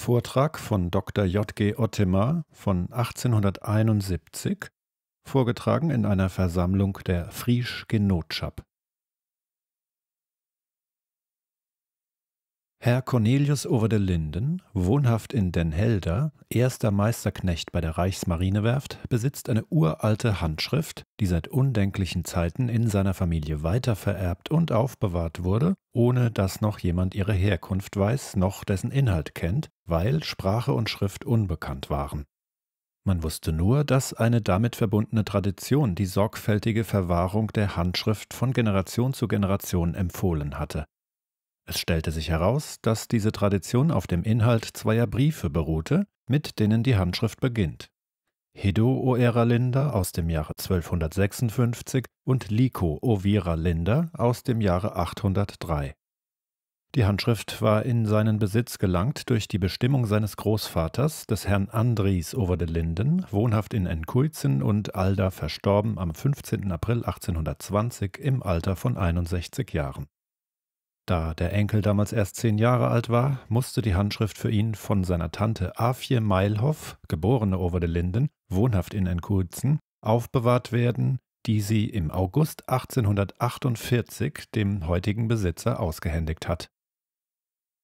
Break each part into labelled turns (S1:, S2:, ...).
S1: Vortrag von Dr. J.G. Ottemar von 1871, vorgetragen in einer Versammlung der Friesch Genotschap. Herr Cornelius over de Linden, wohnhaft in Den Helder, erster Meisterknecht bei der Reichsmarinewerft, besitzt eine uralte Handschrift, die seit undenklichen Zeiten in seiner Familie weitervererbt und aufbewahrt wurde, ohne dass noch jemand ihre Herkunft weiß, noch dessen Inhalt kennt, weil Sprache und Schrift unbekannt waren. Man wusste nur, dass eine damit verbundene Tradition die sorgfältige Verwahrung der Handschrift von Generation zu Generation empfohlen hatte. Es stellte sich heraus, dass diese Tradition auf dem Inhalt zweier Briefe beruhte, mit denen die Handschrift beginnt. Hedo o Era Linda aus dem Jahre 1256 und Liko Vira Linda aus dem Jahre 803. Die Handschrift war in seinen Besitz gelangt durch die Bestimmung seines Großvaters, des Herrn Andries over de Linden, wohnhaft in Enkulzen und Alda verstorben am 15. April 1820 im Alter von 61 Jahren. Da der Enkel damals erst zehn Jahre alt war, musste die Handschrift für ihn von seiner Tante Afje Meilhoff, geborene Linden, wohnhaft in Enkulzen, aufbewahrt werden, die sie im August 1848 dem heutigen Besitzer ausgehändigt hat.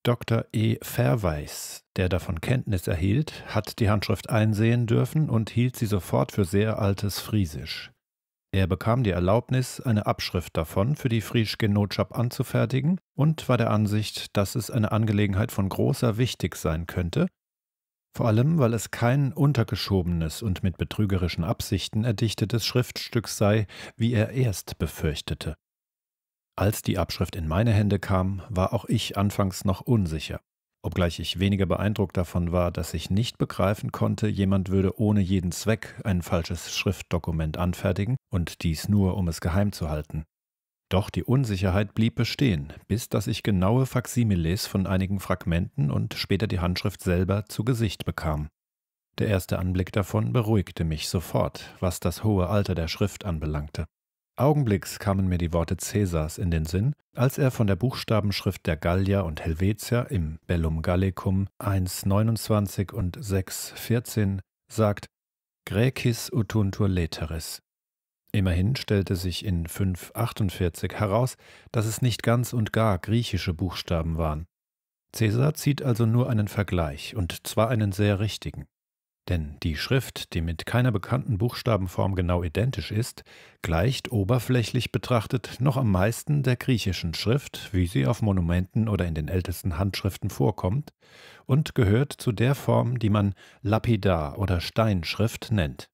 S1: Dr. E. Verweis, der davon Kenntnis erhielt, hat die Handschrift einsehen dürfen und hielt sie sofort für sehr altes Friesisch. Er bekam die Erlaubnis, eine Abschrift davon für die Frieschke Notschap anzufertigen und war der Ansicht, dass es eine Angelegenheit von großer Wichtig sein könnte, vor allem weil es kein untergeschobenes und mit betrügerischen Absichten erdichtetes Schriftstück sei, wie er erst befürchtete. Als die Abschrift in meine Hände kam, war auch ich anfangs noch unsicher obgleich ich weniger beeindruckt davon war, dass ich nicht begreifen konnte, jemand würde ohne jeden Zweck ein falsches Schriftdokument anfertigen und dies nur, um es geheim zu halten. Doch die Unsicherheit blieb bestehen, bis dass ich genaue Faksimiles von einigen Fragmenten und später die Handschrift selber zu Gesicht bekam. Der erste Anblick davon beruhigte mich sofort, was das hohe Alter der Schrift anbelangte. Augenblicks kamen mir die Worte Cäsars in den Sinn, als er von der Buchstabenschrift der Gallier und Helvetier im Bellum Gallicum 1,29 und 6,14 sagt: Graecis utuntur leteris. Immerhin stellte sich in 548 heraus, dass es nicht ganz und gar griechische Buchstaben waren. Cäsar zieht also nur einen Vergleich, und zwar einen sehr richtigen. Denn die Schrift, die mit keiner bekannten Buchstabenform genau identisch ist, gleicht oberflächlich betrachtet noch am meisten der griechischen Schrift, wie sie auf Monumenten oder in den ältesten Handschriften vorkommt, und gehört zu der Form, die man Lapidar oder Steinschrift nennt.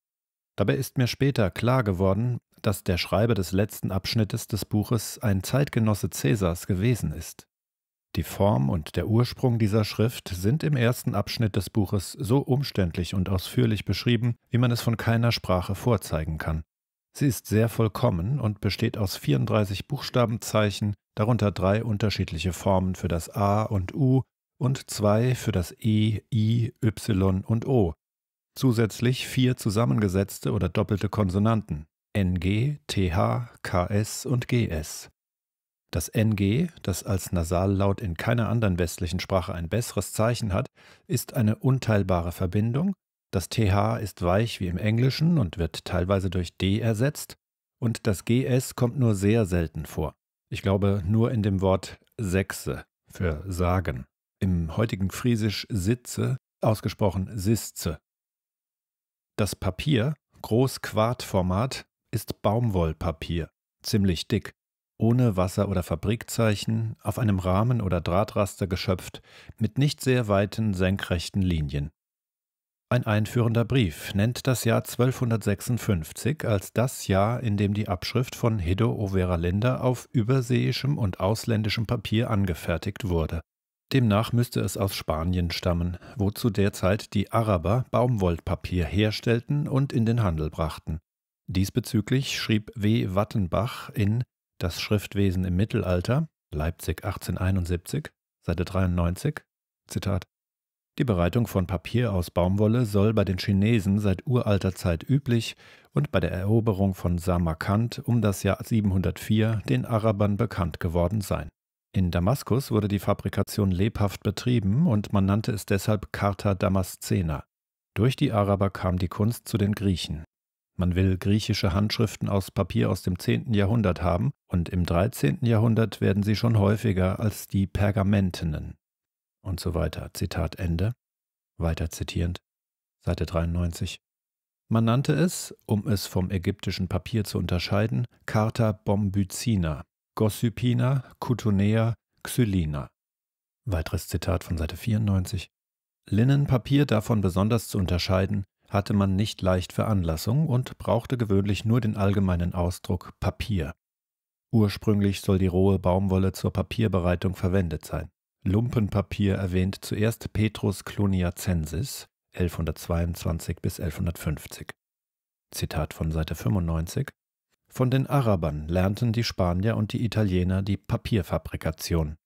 S1: Dabei ist mir später klar geworden, dass der Schreiber des letzten Abschnittes des Buches ein Zeitgenosse Cäsars gewesen ist. Die Form und der Ursprung dieser Schrift sind im ersten Abschnitt des Buches so umständlich und ausführlich beschrieben, wie man es von keiner Sprache vorzeigen kann. Sie ist sehr vollkommen und besteht aus 34 Buchstabenzeichen, darunter drei unterschiedliche Formen für das A und U und zwei für das E, I, Y und O. Zusätzlich vier zusammengesetzte oder doppelte Konsonanten NG, TH, KS und GS. Das NG, das als Nasallaut in keiner anderen westlichen Sprache ein besseres Zeichen hat, ist eine unteilbare Verbindung. Das TH ist weich wie im Englischen und wird teilweise durch D ersetzt. Und das GS kommt nur sehr selten vor. Ich glaube nur in dem Wort Sechse für sagen. Im heutigen Friesisch Sitze, ausgesprochen Sisze. Das Papier, Großquartformat, ist Baumwollpapier, ziemlich dick ohne Wasser- oder Fabrikzeichen, auf einem Rahmen- oder Drahtraster geschöpft, mit nicht sehr weiten senkrechten Linien. Ein einführender Brief nennt das Jahr 1256 als das Jahr, in dem die Abschrift von Hiddo Linda auf überseeischem und ausländischem Papier angefertigt wurde. Demnach müsste es aus Spanien stammen, wo zu der Zeit die Araber Baumwollpapier herstellten und in den Handel brachten. Diesbezüglich schrieb W. Wattenbach in das Schriftwesen im Mittelalter, Leipzig 1871, Seite 93, Zitat. Die Bereitung von Papier aus Baumwolle soll bei den Chinesen seit uralter Zeit üblich und bei der Eroberung von Samarkand um das Jahr 704 den Arabern bekannt geworden sein. In Damaskus wurde die Fabrikation lebhaft betrieben und man nannte es deshalb Carta Damascena. Durch die Araber kam die Kunst zu den Griechen. Man will griechische Handschriften aus Papier aus dem 10. Jahrhundert haben, und im 13. Jahrhundert werden sie schon häufiger als die Pergamentenen. Und so weiter. Zitat Ende. Weiter zitierend. Seite 93. Man nannte es, um es vom ägyptischen Papier zu unterscheiden, Carta bombycina, Gossypina, Cutunea, Xylina. Weiteres Zitat von Seite 94. Linnenpapier davon besonders zu unterscheiden, hatte man nicht leicht Veranlassung und brauchte gewöhnlich nur den allgemeinen Ausdruck Papier. Ursprünglich soll die rohe Baumwolle zur Papierbereitung verwendet sein. Lumpenpapier erwähnt zuerst Petrus Cluniacensis 1122 bis 1150. Zitat von Seite 95. Von den Arabern lernten die Spanier und die Italiener die Papierfabrikation.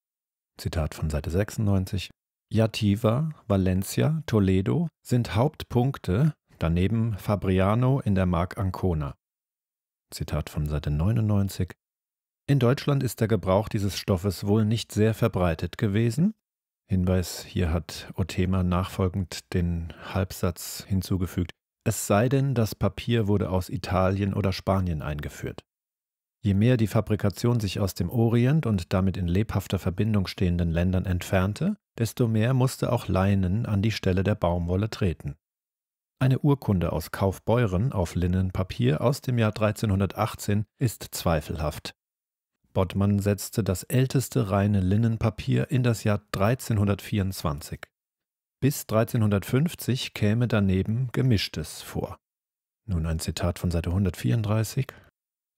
S1: Zitat von Seite 96 Játiva, Valencia, Toledo sind Hauptpunkte, daneben Fabriano in der Mark Ancona. Zitat von Seite 99. In Deutschland ist der Gebrauch dieses Stoffes wohl nicht sehr verbreitet gewesen. Hinweis, hier hat Othema nachfolgend den Halbsatz hinzugefügt. Es sei denn, das Papier wurde aus Italien oder Spanien eingeführt. Je mehr die Fabrikation sich aus dem Orient und damit in lebhafter Verbindung stehenden Ländern entfernte, desto mehr musste auch Leinen an die Stelle der Baumwolle treten. Eine Urkunde aus Kaufbeuren auf Linnenpapier aus dem Jahr 1318 ist zweifelhaft. Bottmann setzte das älteste reine Linnenpapier in das Jahr 1324. Bis 1350 käme daneben Gemischtes vor. Nun ein Zitat von Seite 134.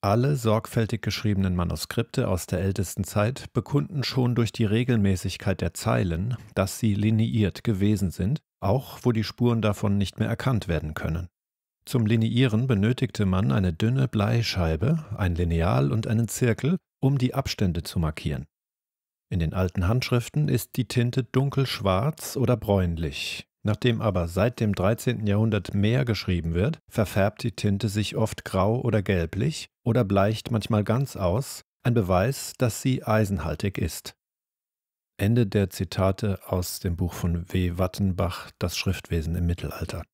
S1: Alle sorgfältig geschriebenen Manuskripte aus der ältesten Zeit bekunden schon durch die Regelmäßigkeit der Zeilen, dass sie lineiert gewesen sind, auch wo die Spuren davon nicht mehr erkannt werden können. Zum Liniieren benötigte man eine dünne Bleischeibe, ein Lineal und einen Zirkel, um die Abstände zu markieren. In den alten Handschriften ist die Tinte dunkelschwarz oder bräunlich, Nachdem aber seit dem 13. Jahrhundert mehr geschrieben wird, verfärbt die Tinte sich oft grau oder gelblich oder bleicht manchmal ganz aus, ein Beweis, dass sie eisenhaltig ist. Ende der Zitate aus dem Buch von W. Wattenbach Das Schriftwesen im Mittelalter.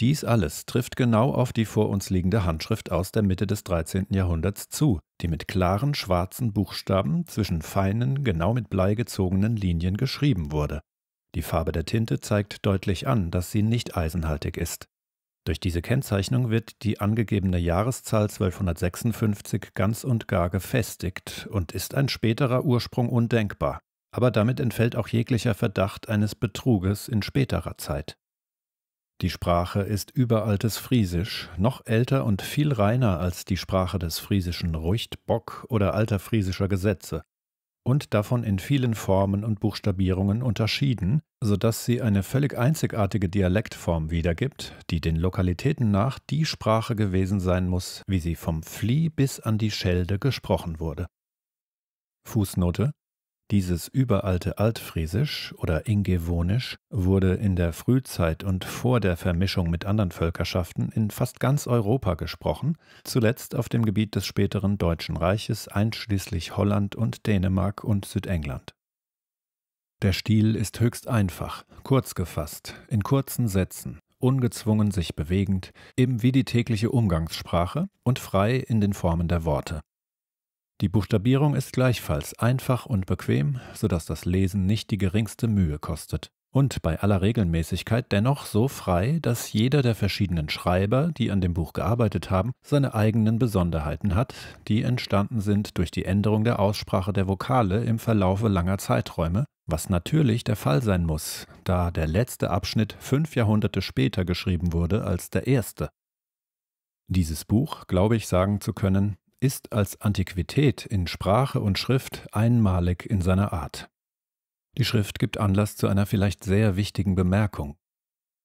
S1: Dies alles trifft genau auf die vor uns liegende Handschrift aus der Mitte des 13. Jahrhunderts zu, die mit klaren schwarzen Buchstaben zwischen feinen, genau mit Blei gezogenen Linien geschrieben wurde. Die Farbe der Tinte zeigt deutlich an, dass sie nicht eisenhaltig ist. Durch diese Kennzeichnung wird die angegebene Jahreszahl 1256 ganz und gar gefestigt und ist ein späterer Ursprung undenkbar, aber damit entfällt auch jeglicher Verdacht eines Betruges in späterer Zeit. Die Sprache ist überaltes Friesisch, noch älter und viel reiner als die Sprache des friesischen Ruchtbock oder alter friesischer Gesetze, und davon in vielen Formen und Buchstabierungen unterschieden, sodass sie eine völlig einzigartige Dialektform wiedergibt, die den Lokalitäten nach die Sprache gewesen sein muss, wie sie vom Flieh bis an die Schelde gesprochen wurde. Fußnote dieses überalte Altfriesisch oder Ingevonisch wurde in der Frühzeit und vor der Vermischung mit anderen Völkerschaften in fast ganz Europa gesprochen, zuletzt auf dem Gebiet des späteren Deutschen Reiches einschließlich Holland und Dänemark und Südengland. Der Stil ist höchst einfach, kurz gefasst, in kurzen Sätzen, ungezwungen sich bewegend, eben wie die tägliche Umgangssprache und frei in den Formen der Worte. Die Buchstabierung ist gleichfalls einfach und bequem, sodass das Lesen nicht die geringste Mühe kostet und bei aller Regelmäßigkeit dennoch so frei, dass jeder der verschiedenen Schreiber, die an dem Buch gearbeitet haben, seine eigenen Besonderheiten hat, die entstanden sind durch die Änderung der Aussprache der Vokale im Verlaufe langer Zeiträume, was natürlich der Fall sein muss, da der letzte Abschnitt fünf Jahrhunderte später geschrieben wurde als der erste. Dieses Buch, glaube ich sagen zu können, ist als Antiquität in Sprache und Schrift einmalig in seiner Art. Die Schrift gibt Anlass zu einer vielleicht sehr wichtigen Bemerkung.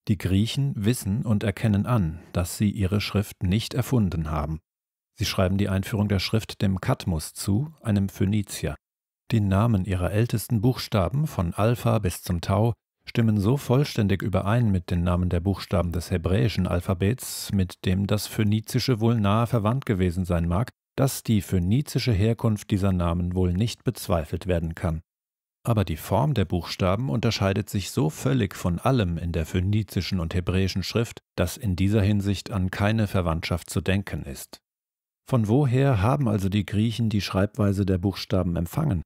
S1: Die Griechen wissen und erkennen an, dass sie ihre Schrift nicht erfunden haben. Sie schreiben die Einführung der Schrift dem Katmus zu, einem Phönizier. Die Namen ihrer ältesten Buchstaben von Alpha bis zum Tau stimmen so vollständig überein mit den Namen der Buchstaben des hebräischen Alphabets, mit dem das phönizische wohl nahe verwandt gewesen sein mag, dass die phönizische Herkunft dieser Namen wohl nicht bezweifelt werden kann. Aber die Form der Buchstaben unterscheidet sich so völlig von allem in der phönizischen und hebräischen Schrift, dass in dieser Hinsicht an keine Verwandtschaft zu denken ist. Von woher haben also die Griechen die Schreibweise der Buchstaben empfangen?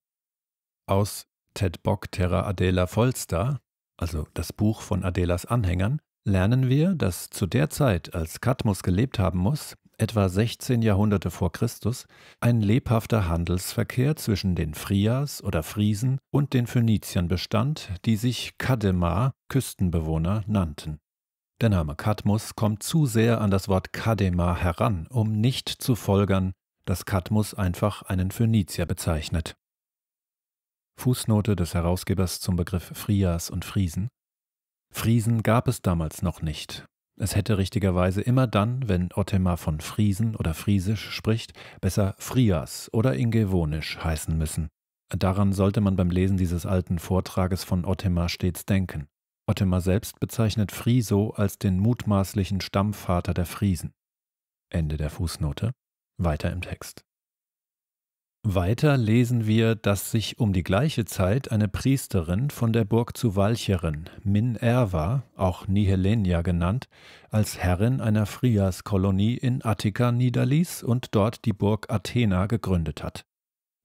S1: Aus Ted Tedbok Terra Adela Folster, also das Buch von Adelas Anhängern, lernen wir, dass zu der Zeit, als Cadmus gelebt haben muss, etwa 16 Jahrhunderte vor Christus, ein lebhafter Handelsverkehr zwischen den Frias oder Friesen und den Phöniziern bestand, die sich Kademar, Küstenbewohner, nannten. Der Name Kadmus kommt zu sehr an das Wort Kademar heran, um nicht zu folgern, dass Kadmus einfach einen Phönizier bezeichnet. Fußnote des Herausgebers zum Begriff Frias und Friesen. Friesen gab es damals noch nicht. Es hätte richtigerweise immer dann, wenn Ottmar von Friesen oder Friesisch spricht, besser Frias oder Ingevonisch heißen müssen. Daran sollte man beim Lesen dieses alten Vortrages von Ottmar stets denken. Ottmar selbst bezeichnet Friso als den mutmaßlichen Stammvater der Friesen. Ende der Fußnote. Weiter im Text. Weiter lesen wir, dass sich um die gleiche Zeit eine Priesterin von der Burg zu Walcheren, Minerva, auch Nihelenia genannt, als Herrin einer Frias-Kolonie in Attika niederließ und dort die Burg Athena gegründet hat.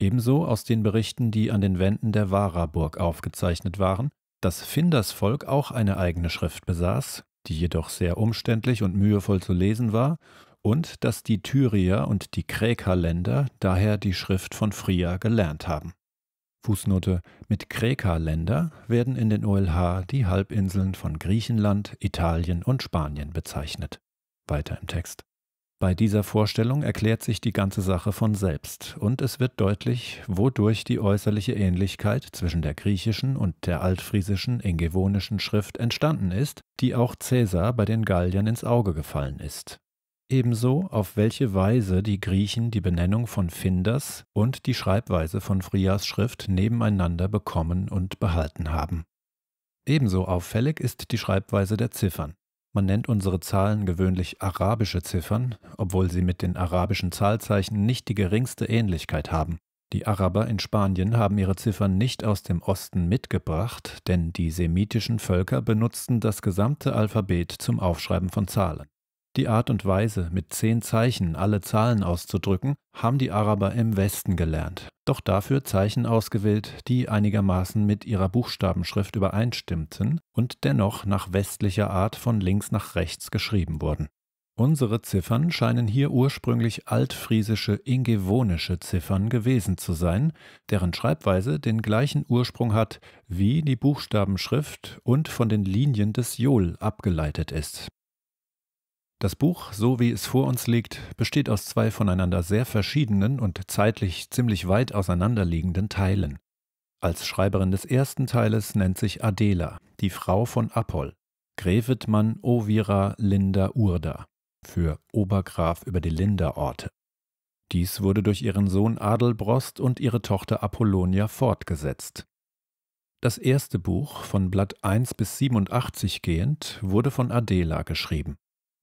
S1: Ebenso aus den Berichten, die an den Wänden der Vara-Burg aufgezeichnet waren, dass Findersvolk auch eine eigene Schrift besaß, die jedoch sehr umständlich und mühevoll zu lesen war und dass die Tyrier und die Kräkerländer daher die Schrift von Fria gelernt haben. Fußnote: Mit Kräkerländer werden in den OLH die Halbinseln von Griechenland, Italien und Spanien bezeichnet. Weiter im Text. Bei dieser Vorstellung erklärt sich die ganze Sache von selbst und es wird deutlich, wodurch die äußerliche Ähnlichkeit zwischen der griechischen und der altfriesischen ingevonischen Schrift entstanden ist, die auch Caesar bei den Galliern ins Auge gefallen ist. Ebenso, auf welche Weise die Griechen die Benennung von Finders und die Schreibweise von Frias Schrift nebeneinander bekommen und behalten haben. Ebenso auffällig ist die Schreibweise der Ziffern. Man nennt unsere Zahlen gewöhnlich arabische Ziffern, obwohl sie mit den arabischen Zahlzeichen nicht die geringste Ähnlichkeit haben. Die Araber in Spanien haben ihre Ziffern nicht aus dem Osten mitgebracht, denn die semitischen Völker benutzten das gesamte Alphabet zum Aufschreiben von Zahlen. Die Art und Weise, mit zehn Zeichen alle Zahlen auszudrücken, haben die Araber im Westen gelernt, doch dafür Zeichen ausgewählt, die einigermaßen mit ihrer Buchstabenschrift übereinstimmten und dennoch nach westlicher Art von links nach rechts geschrieben wurden. Unsere Ziffern scheinen hier ursprünglich altfriesische ingevonische Ziffern gewesen zu sein, deren Schreibweise den gleichen Ursprung hat wie die Buchstabenschrift und von den Linien des Jol abgeleitet ist. Das Buch, so wie es vor uns liegt, besteht aus zwei voneinander sehr verschiedenen und zeitlich ziemlich weit auseinanderliegenden Teilen. Als Schreiberin des ersten Teiles nennt sich Adela, die Frau von Apoll, Grevetmann Ovira Linda Urda, für Obergraf über die Linderorte. Dies wurde durch ihren Sohn Adelbrost und ihre Tochter Apollonia fortgesetzt. Das erste Buch, von Blatt 1 bis 87 gehend, wurde von Adela geschrieben.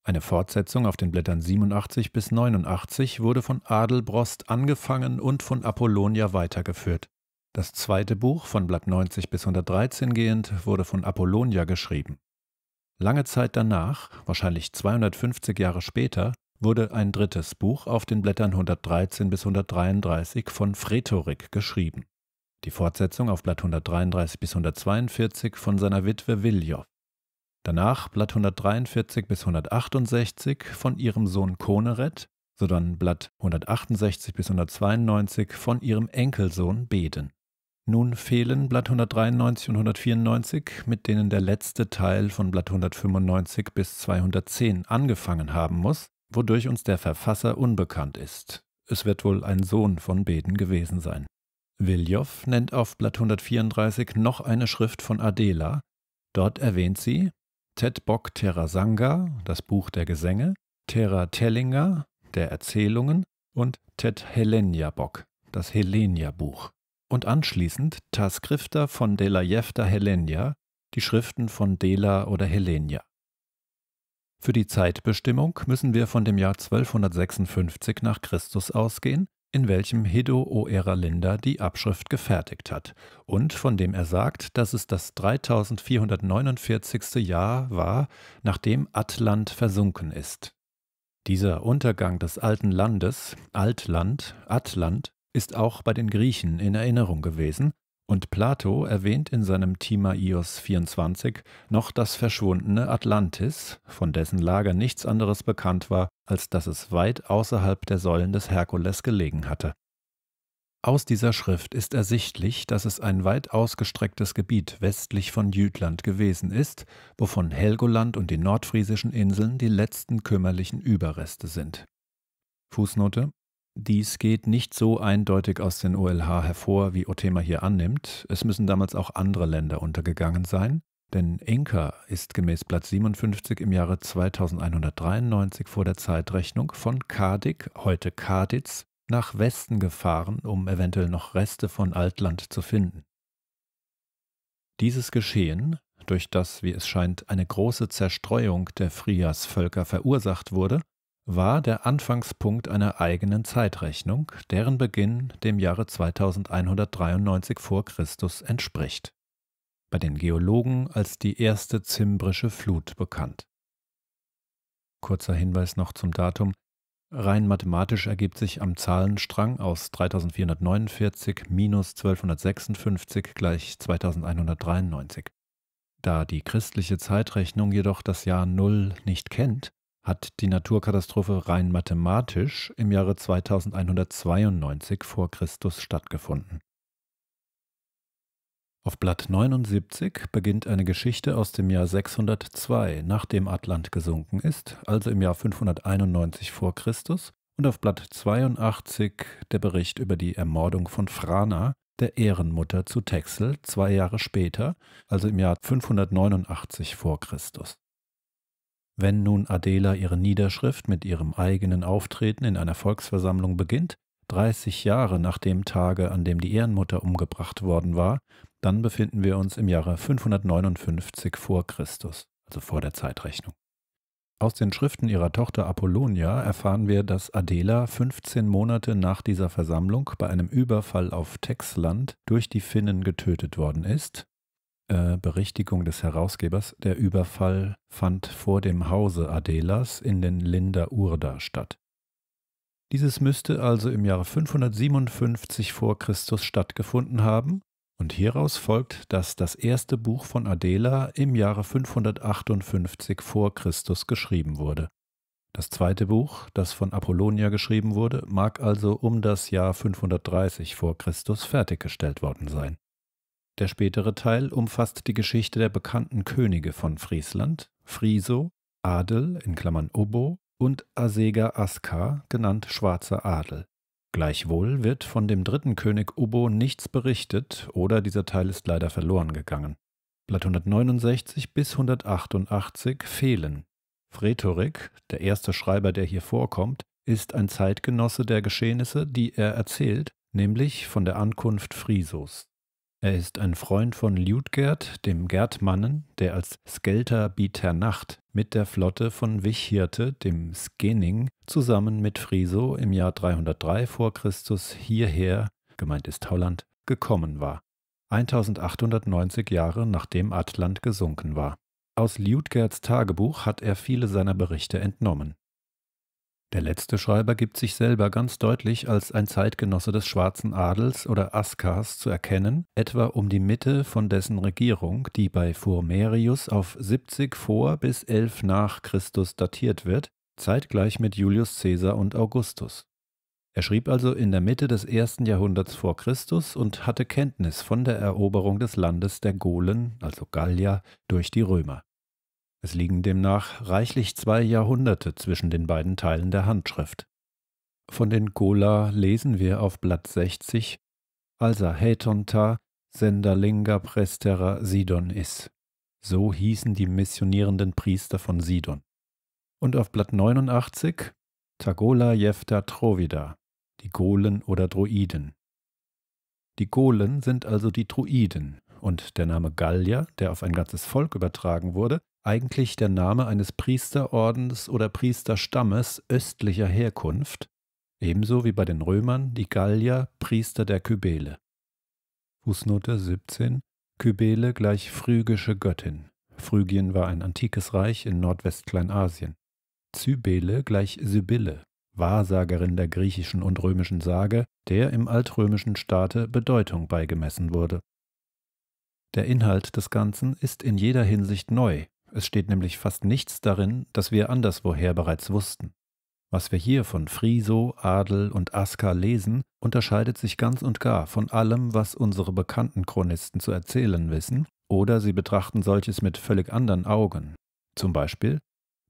S1: Eine Fortsetzung auf den Blättern 87 bis 89 wurde von Adelbrost angefangen und von Apollonia weitergeführt. Das zweite Buch, von Blatt 90 bis 113 gehend, wurde von Apollonia geschrieben. Lange Zeit danach, wahrscheinlich 250 Jahre später, wurde ein drittes Buch auf den Blättern 113 bis 133 von Fretorik geschrieben. Die Fortsetzung auf Blatt 133 bis 142 von seiner Witwe Wiljow. Danach Blatt 143 bis 168 von ihrem Sohn Koneret, sodann Blatt 168 bis 192 von ihrem Enkelsohn Beden. Nun fehlen Blatt 193 und 194, mit denen der letzte Teil von Blatt 195 bis 210 angefangen haben muss, wodurch uns der Verfasser unbekannt ist. Es wird wohl ein Sohn von Beden gewesen sein. Wiljow nennt auf Blatt 134 noch eine Schrift von Adela. Dort erwähnt sie, Ted Bock Terasanga, das Buch der Gesänge, Tera Tellinger, der Erzählungen und Ted Helenia Bock, das Helenia-Buch. Und anschließend Tas von Dela Jefta Helenia, die Schriften von Dela oder Helenia. Für die Zeitbestimmung müssen wir von dem Jahr 1256 nach Christus ausgehen, in welchem Hideo Oeralinda die Abschrift gefertigt hat und von dem er sagt, dass es das 3449. Jahr war, nachdem Atlant versunken ist. Dieser Untergang des alten Landes, Altland, Atlant, ist auch bei den Griechen in Erinnerung gewesen und Plato erwähnt in seinem Timaios 24 noch das verschwundene Atlantis, von dessen Lager nichts anderes bekannt war, als dass es weit außerhalb der Säulen des Herkules gelegen hatte. Aus dieser Schrift ist ersichtlich, dass es ein weit ausgestrecktes Gebiet westlich von Jütland gewesen ist, wovon Helgoland und die nordfriesischen Inseln die letzten kümmerlichen Überreste sind. Fußnote dies geht nicht so eindeutig aus den OLH hervor, wie Othema hier annimmt. Es müssen damals auch andere Länder untergegangen sein, denn Inka ist gemäß Platz 57 im Jahre 2193 vor der Zeitrechnung von Kadik, heute Karditz, nach Westen gefahren, um eventuell noch Reste von Altland zu finden. Dieses Geschehen, durch das, wie es scheint, eine große Zerstreuung der Frias-Völker verursacht wurde, war der Anfangspunkt einer eigenen Zeitrechnung, deren Beginn dem Jahre 2193 vor Christus entspricht. Bei den Geologen als die erste zimbrische Flut bekannt. Kurzer Hinweis noch zum Datum. Rein mathematisch ergibt sich am Zahlenstrang aus 3449 minus 1256 gleich 2193. Da die christliche Zeitrechnung jedoch das Jahr 0 nicht kennt, hat die Naturkatastrophe rein mathematisch im Jahre 2192 vor Christus stattgefunden. Auf Blatt 79 beginnt eine Geschichte aus dem Jahr 602, nachdem Atlant gesunken ist, also im Jahr 591 vor Christus, und auf Blatt 82 der Bericht über die Ermordung von Frana, der Ehrenmutter zu Texel, zwei Jahre später, also im Jahr 589 vor Christus. Wenn nun Adela ihre Niederschrift mit ihrem eigenen Auftreten in einer Volksversammlung beginnt, 30 Jahre nach dem Tage, an dem die Ehrenmutter umgebracht worden war, dann befinden wir uns im Jahre 559 vor Christus, also vor der Zeitrechnung. Aus den Schriften ihrer Tochter Apollonia erfahren wir, dass Adela 15 Monate nach dieser Versammlung bei einem Überfall auf Texland durch die Finnen getötet worden ist äh, Berichtigung des Herausgebers, der Überfall fand vor dem Hause Adelas in den Linder Urda statt. Dieses müsste also im Jahre 557 vor Christus stattgefunden haben und hieraus folgt, dass das erste Buch von Adela im Jahre 558 vor Christus geschrieben wurde. Das zweite Buch, das von Apollonia geschrieben wurde, mag also um das Jahr 530 vor Christus fertiggestellt worden sein. Der spätere Teil umfasst die Geschichte der bekannten Könige von Friesland, Friso, Adel in Klammern (Obo) und Asega Aska, genannt Schwarzer Adel. Gleichwohl wird von dem dritten König Ubo nichts berichtet oder dieser Teil ist leider verloren gegangen. Blatt 169 bis 188 fehlen. Fretorik, der erste Schreiber, der hier vorkommt, ist ein Zeitgenosse der Geschehnisse, die er erzählt, nämlich von der Ankunft Frisos. Er ist ein Freund von Liutgerd, dem Gerdmannen, der als Skelter Biternacht mit der Flotte von Wichhirte, dem Skening, zusammen mit Friso im Jahr 303 vor Christus hierher, gemeint ist Holland, gekommen war. 1890 Jahre nachdem Atlant gesunken war. Aus Liutgerds Tagebuch hat er viele seiner Berichte entnommen. Der letzte Schreiber gibt sich selber ganz deutlich als ein Zeitgenosse des Schwarzen Adels oder Askars zu erkennen, etwa um die Mitte von dessen Regierung, die bei Furmerius auf 70 vor bis 11 nach Christus datiert wird, zeitgleich mit Julius Caesar und Augustus. Er schrieb also in der Mitte des ersten Jahrhunderts vor Christus und hatte Kenntnis von der Eroberung des Landes der Golen, also Gallia, durch die Römer. Es liegen demnach reichlich zwei Jahrhunderte zwischen den beiden Teilen der Handschrift. Von den Gola lesen wir auf Blatt 60 Alsa Hetonta Sendalinga Prestera Sidon is. So hießen die missionierenden Priester von Sidon. Und auf Blatt 89 Tagola Jefta Trovida, die Golen oder Druiden. Die Golen sind also die Druiden, und der Name Gallier, der auf ein ganzes Volk übertragen wurde, eigentlich der Name eines Priesterordens oder Priesterstammes östlicher Herkunft, ebenso wie bei den Römern die Gallier Priester der Kybele. Fußnote 17 Kybele gleich phrygische Göttin. Phrygien war ein antikes Reich in Nordwestkleinasien. Cybele gleich Sibylle, Wahrsagerin der griechischen und römischen Sage, der im altrömischen Staate Bedeutung beigemessen wurde. Der Inhalt des Ganzen ist in jeder Hinsicht neu, es steht nämlich fast nichts darin, das wir anderswoher bereits wussten. Was wir hier von Friso, Adel und Aska lesen, unterscheidet sich ganz und gar von allem, was unsere bekannten Chronisten zu erzählen wissen, oder sie betrachten solches mit völlig anderen Augen. Zum Beispiel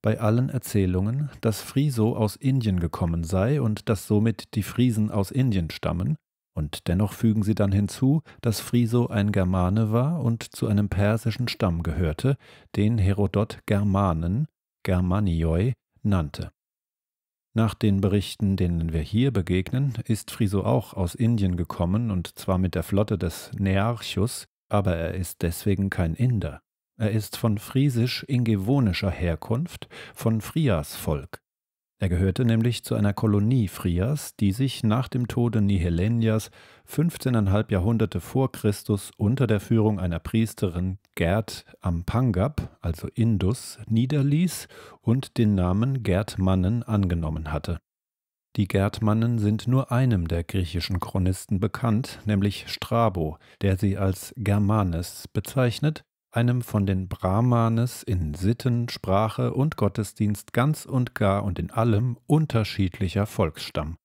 S1: bei allen Erzählungen, dass Friso aus Indien gekommen sei und dass somit die Friesen aus Indien stammen, und dennoch fügen sie dann hinzu, dass Friso ein Germane war und zu einem persischen Stamm gehörte, den Herodot Germanen, Germanioi, nannte. Nach den Berichten, denen wir hier begegnen, ist Friso auch aus Indien gekommen und zwar mit der Flotte des Nearchus, aber er ist deswegen kein Inder. Er ist von friesisch-ingewonischer Herkunft, von Frias Volk. Er gehörte nämlich zu einer Kolonie Frias, die sich nach dem Tode Nihelenias 15,5 Jahrhunderte vor Christus unter der Führung einer Priesterin Gerd am Pangab, also Indus, niederließ und den Namen Gerdmannen angenommen hatte. Die Gerdmannen sind nur einem der griechischen Chronisten bekannt, nämlich Strabo, der sie als Germanes bezeichnet einem von den Brahmanes in Sitten, Sprache und Gottesdienst ganz und gar und in allem unterschiedlicher Volksstamm.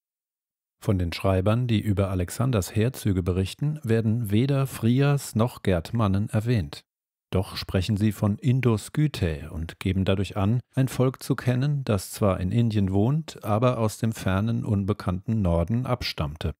S1: Von den Schreibern, die über Alexanders Herzüge berichten, werden weder Frias noch Gerdmannen erwähnt. Doch sprechen sie von Indos Indoskythae und geben dadurch an, ein Volk zu kennen, das zwar in Indien wohnt, aber aus dem fernen, unbekannten Norden abstammte.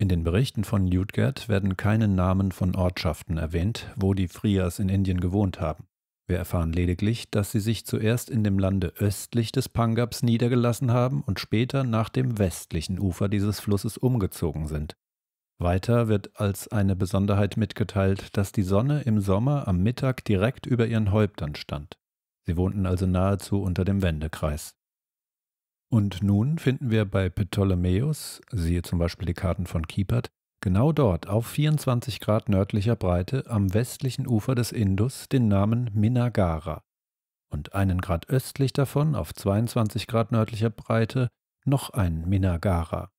S1: In den Berichten von Newtgert werden keine Namen von Ortschaften erwähnt, wo die Frias in Indien gewohnt haben. Wir erfahren lediglich, dass sie sich zuerst in dem Lande östlich des Pangabs niedergelassen haben und später nach dem westlichen Ufer dieses Flusses umgezogen sind. Weiter wird als eine Besonderheit mitgeteilt, dass die Sonne im Sommer am Mittag direkt über ihren Häuptern stand. Sie wohnten also nahezu unter dem Wendekreis. Und nun finden wir bei Ptolemäus, siehe zum Beispiel die Karten von Kiepert, genau dort auf 24 Grad nördlicher Breite am westlichen Ufer des Indus den Namen Minagara und einen Grad östlich davon auf 22 Grad nördlicher Breite noch ein Minagara.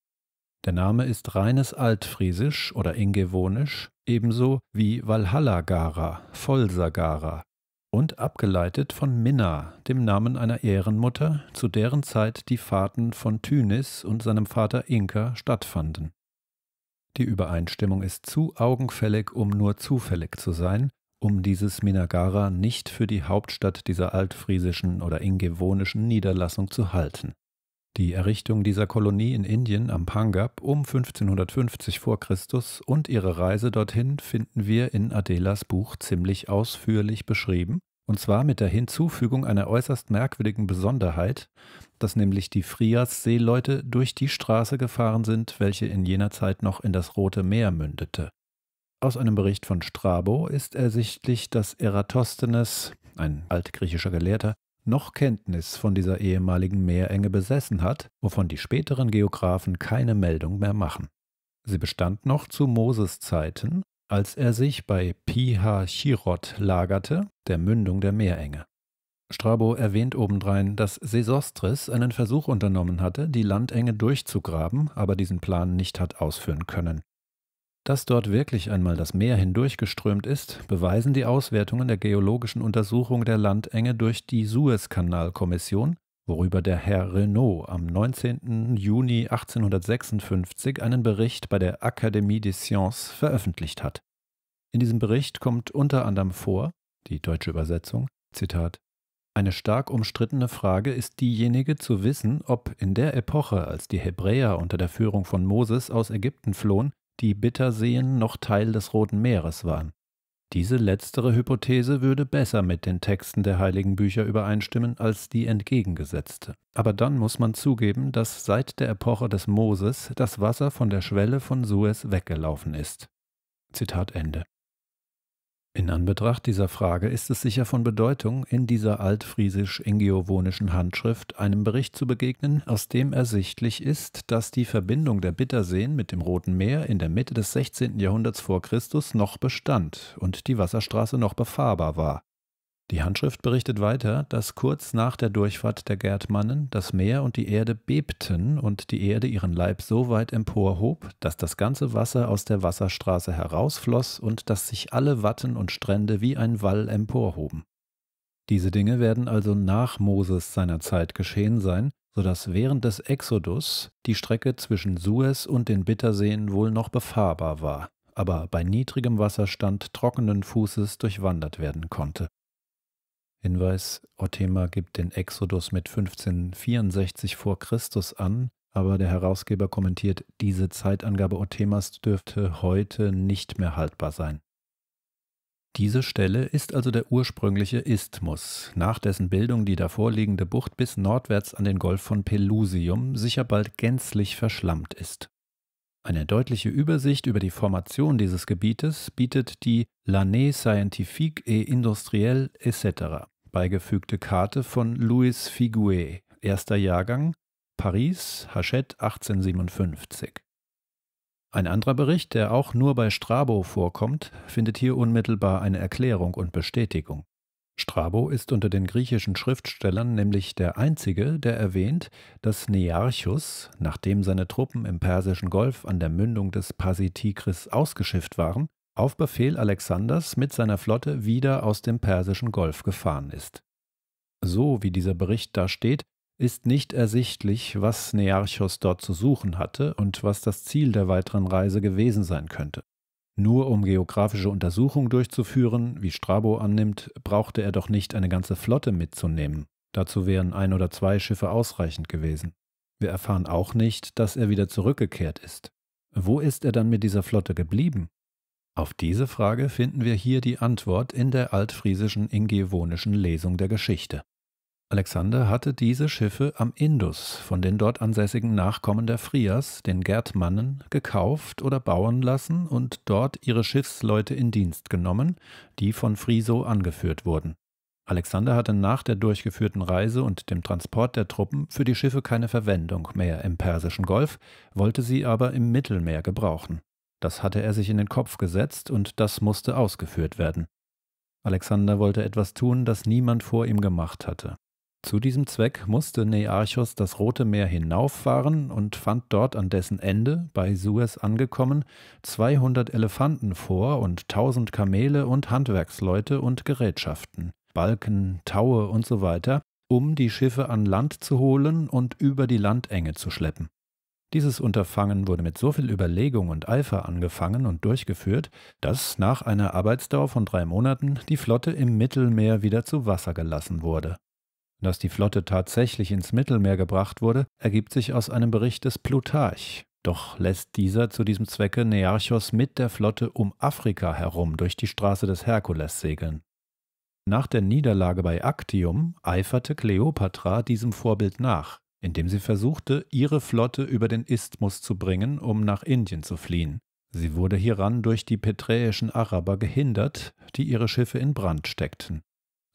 S1: Der Name ist reines Altfriesisch oder Ingevonisch, ebenso wie Valhallagara, Volsagara, und abgeleitet von Minna, dem Namen einer Ehrenmutter, zu deren Zeit die Fahrten von Thynis und seinem Vater Inka stattfanden. Die Übereinstimmung ist zu augenfällig, um nur zufällig zu sein, um dieses Minagara nicht für die Hauptstadt dieser altfriesischen oder ingevonischen Niederlassung zu halten. Die Errichtung dieser Kolonie in Indien am Pangab um 1550 v. Chr. und ihre Reise dorthin finden wir in Adelas Buch ziemlich ausführlich beschrieben, und zwar mit der Hinzufügung einer äußerst merkwürdigen Besonderheit, dass nämlich die Frias-Seeleute durch die Straße gefahren sind, welche in jener Zeit noch in das Rote Meer mündete. Aus einem Bericht von Strabo ist ersichtlich, dass Eratosthenes, ein altgriechischer Gelehrter, noch Kenntnis von dieser ehemaligen Meerenge besessen hat, wovon die späteren Geographen keine Meldung mehr machen. Sie bestand noch zu Moses Zeiten, als er sich bei Piha Chirot lagerte, der Mündung der Meerenge. Strabo erwähnt obendrein, dass Sesostris einen Versuch unternommen hatte, die Landenge durchzugraben, aber diesen Plan nicht hat ausführen können. Dass dort wirklich einmal das Meer hindurchgeströmt ist, beweisen die Auswertungen der geologischen Untersuchung der Landenge durch die Suezkanalkommission, worüber der Herr Renault am 19. Juni 1856 einen Bericht bei der Académie des Sciences veröffentlicht hat. In diesem Bericht kommt unter anderem vor, die deutsche Übersetzung, Zitat, eine stark umstrittene Frage ist diejenige zu wissen, ob in der Epoche, als die Hebräer unter der Führung von Moses aus Ägypten flohen, die Bitterseen noch Teil des Roten Meeres waren. Diese letztere Hypothese würde besser mit den Texten der heiligen Bücher übereinstimmen als die entgegengesetzte. Aber dann muss man zugeben, dass seit der Epoche des Moses das Wasser von der Schwelle von Suez weggelaufen ist. Zitat Ende. In Anbetracht dieser Frage ist es sicher von Bedeutung, in dieser altfriesisch-ingiowanischen Handschrift einem Bericht zu begegnen, aus dem ersichtlich ist, dass die Verbindung der Bitterseen mit dem Roten Meer in der Mitte des 16. Jahrhunderts vor Christus noch bestand und die Wasserstraße noch befahrbar war. Die Handschrift berichtet weiter, dass kurz nach der Durchfahrt der Gerdmannen das Meer und die Erde bebten und die Erde ihren Leib so weit emporhob, dass das ganze Wasser aus der Wasserstraße herausfloss und dass sich alle Watten und Strände wie ein Wall emporhoben. Diese Dinge werden also nach Moses seiner Zeit geschehen sein, sodass während des Exodus die Strecke zwischen Suez und den Bitterseen wohl noch befahrbar war, aber bei niedrigem Wasserstand trockenen Fußes durchwandert werden konnte. Hinweis, Orthema gibt den Exodus mit 1564 vor Christus an, aber der Herausgeber kommentiert, diese Zeitangabe Orthemas dürfte heute nicht mehr haltbar sein. Diese Stelle ist also der ursprüngliche Isthmus, nach dessen Bildung die davor liegende Bucht bis nordwärts an den Golf von Pelusium sicher bald gänzlich verschlammt ist. Eine deutliche Übersicht über die Formation dieses Gebietes bietet die L'année scientifique et industrielle etc. beigefügte Karte von Louis Figuet, erster Jahrgang, Paris, Hachette 1857. Ein anderer Bericht, der auch nur bei Strabo vorkommt, findet hier unmittelbar eine Erklärung und Bestätigung. Strabo ist unter den griechischen Schriftstellern nämlich der einzige, der erwähnt, dass Nearchus, nachdem seine Truppen im Persischen Golf an der Mündung des Pasitigris ausgeschifft waren, auf Befehl Alexanders mit seiner Flotte wieder aus dem Persischen Golf gefahren ist. So wie dieser Bericht da steht, ist nicht ersichtlich, was Nearchus dort zu suchen hatte und was das Ziel der weiteren Reise gewesen sein könnte. Nur um geografische Untersuchungen durchzuführen, wie Strabo annimmt, brauchte er doch nicht eine ganze Flotte mitzunehmen. Dazu wären ein oder zwei Schiffe ausreichend gewesen. Wir erfahren auch nicht, dass er wieder zurückgekehrt ist. Wo ist er dann mit dieser Flotte geblieben? Auf diese Frage finden wir hier die Antwort in der altfriesischen ingevonischen Lesung der Geschichte. Alexander hatte diese Schiffe am Indus von den dort ansässigen Nachkommen der Frias, den Gerdmannen, gekauft oder bauen lassen und dort ihre Schiffsleute in Dienst genommen, die von Friso angeführt wurden. Alexander hatte nach der durchgeführten Reise und dem Transport der Truppen für die Schiffe keine Verwendung mehr im Persischen Golf, wollte sie aber im Mittelmeer gebrauchen. Das hatte er sich in den Kopf gesetzt und das musste ausgeführt werden. Alexander wollte etwas tun, das niemand vor ihm gemacht hatte. Zu diesem Zweck musste Nearchos das Rote Meer hinauffahren und fand dort an dessen Ende, bei Suez angekommen, 200 Elefanten vor und 1000 Kamele und Handwerksleute und Gerätschaften, Balken, Taue und so weiter, um die Schiffe an Land zu holen und über die Landenge zu schleppen. Dieses Unterfangen wurde mit so viel Überlegung und Eifer angefangen und durchgeführt, dass nach einer Arbeitsdauer von drei Monaten die Flotte im Mittelmeer wieder zu Wasser gelassen wurde. Dass die Flotte tatsächlich ins Mittelmeer gebracht wurde, ergibt sich aus einem Bericht des Plutarch. Doch lässt dieser zu diesem Zwecke Nearchos mit der Flotte um Afrika herum durch die Straße des Herkules segeln. Nach der Niederlage bei Actium eiferte Kleopatra diesem Vorbild nach, indem sie versuchte, ihre Flotte über den Isthmus zu bringen, um nach Indien zu fliehen. Sie wurde hieran durch die peträischen Araber gehindert, die ihre Schiffe in Brand steckten.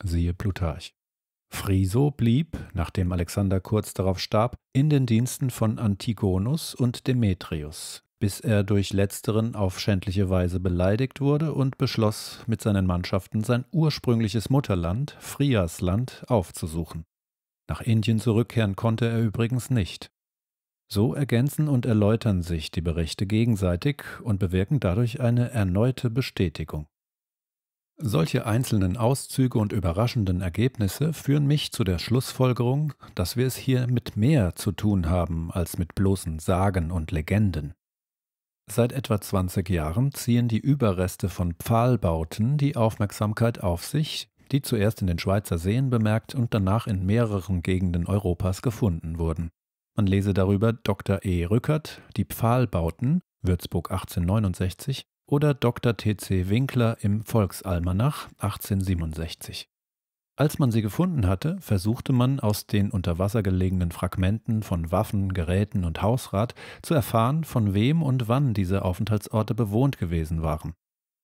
S1: Siehe Plutarch. Friso blieb, nachdem Alexander kurz darauf starb, in den Diensten von Antigonus und Demetrius, bis er durch letzteren auf schändliche Weise beleidigt wurde und beschloss, mit seinen Mannschaften sein ursprüngliches Mutterland, Friasland, aufzusuchen. Nach Indien zurückkehren konnte er übrigens nicht. So ergänzen und erläutern sich die Berichte gegenseitig und bewirken dadurch eine erneute Bestätigung. Solche einzelnen Auszüge und überraschenden Ergebnisse führen mich zu der Schlussfolgerung, dass wir es hier mit mehr zu tun haben als mit bloßen Sagen und Legenden. Seit etwa 20 Jahren ziehen die Überreste von Pfahlbauten die Aufmerksamkeit auf sich, die zuerst in den Schweizer Seen bemerkt und danach in mehreren Gegenden Europas gefunden wurden. Man lese darüber Dr. E. Rückert, die Pfahlbauten, Würzburg 1869, oder Dr. T.C. Winkler im Volksalmanach 1867. Als man sie gefunden hatte, versuchte man aus den unter Wasser gelegenen Fragmenten von Waffen, Geräten und Hausrat zu erfahren, von wem und wann diese Aufenthaltsorte bewohnt gewesen waren.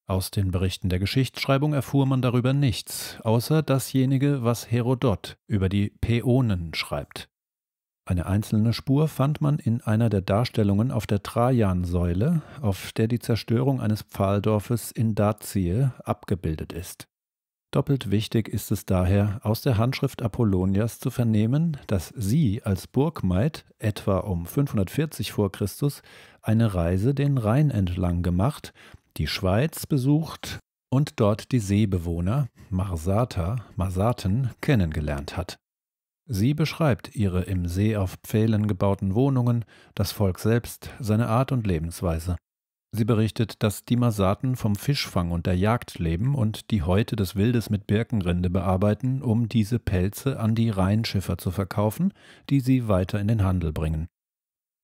S1: Aus den Berichten der Geschichtsschreibung erfuhr man darüber nichts, außer dasjenige, was Herodot über die Päonen schreibt. Eine einzelne Spur fand man in einer der Darstellungen auf der Trajan-Säule, auf der die Zerstörung eines Pfahldorfes in Dazie abgebildet ist. Doppelt wichtig ist es daher, aus der Handschrift Apollonias zu vernehmen, dass sie als Burgmaid etwa um 540 v. Chr. eine Reise den Rhein entlang gemacht, die Schweiz besucht und dort die Seebewohner, Marsata, Marsaten, kennengelernt hat. Sie beschreibt ihre im See auf Pfählen gebauten Wohnungen, das Volk selbst, seine Art und Lebensweise. Sie berichtet, dass die Masaten vom Fischfang und der Jagd leben und die Häute des Wildes mit Birkenrinde bearbeiten, um diese Pelze an die Rheinschiffer zu verkaufen, die sie weiter in den Handel bringen.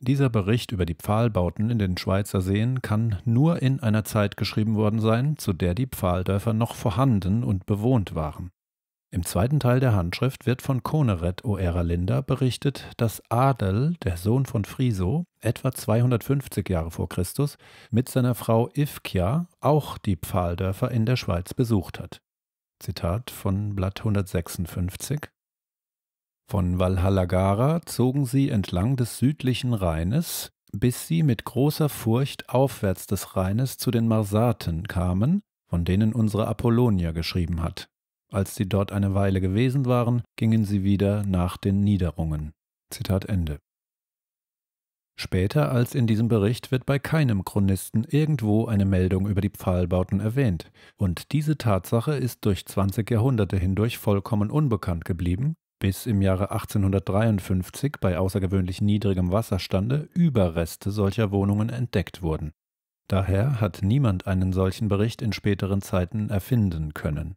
S1: Dieser Bericht über die Pfahlbauten in den Schweizer Seen kann nur in einer Zeit geschrieben worden sein, zu der die Pfahldörfer noch vorhanden und bewohnt waren. Im zweiten Teil der Handschrift wird von Koneret Oeralinda berichtet, dass Adel, der Sohn von Friso, etwa 250 Jahre vor Christus, mit seiner Frau Ifkia auch die Pfahldörfer in der Schweiz besucht hat. Zitat von Blatt 156. Von Valhallagara zogen sie entlang des südlichen Rheines, bis sie mit großer Furcht aufwärts des Rheines zu den Marsaten kamen, von denen unsere Apollonia geschrieben hat. Als sie dort eine Weile gewesen waren, gingen sie wieder nach den Niederungen. Zitat Ende. Später als in diesem Bericht wird bei keinem Chronisten irgendwo eine Meldung über die Pfahlbauten erwähnt, und diese Tatsache ist durch 20 Jahrhunderte hindurch vollkommen unbekannt geblieben, bis im Jahre 1853 bei außergewöhnlich niedrigem Wasserstande Überreste solcher Wohnungen entdeckt wurden. Daher hat niemand einen solchen Bericht in späteren Zeiten erfinden können.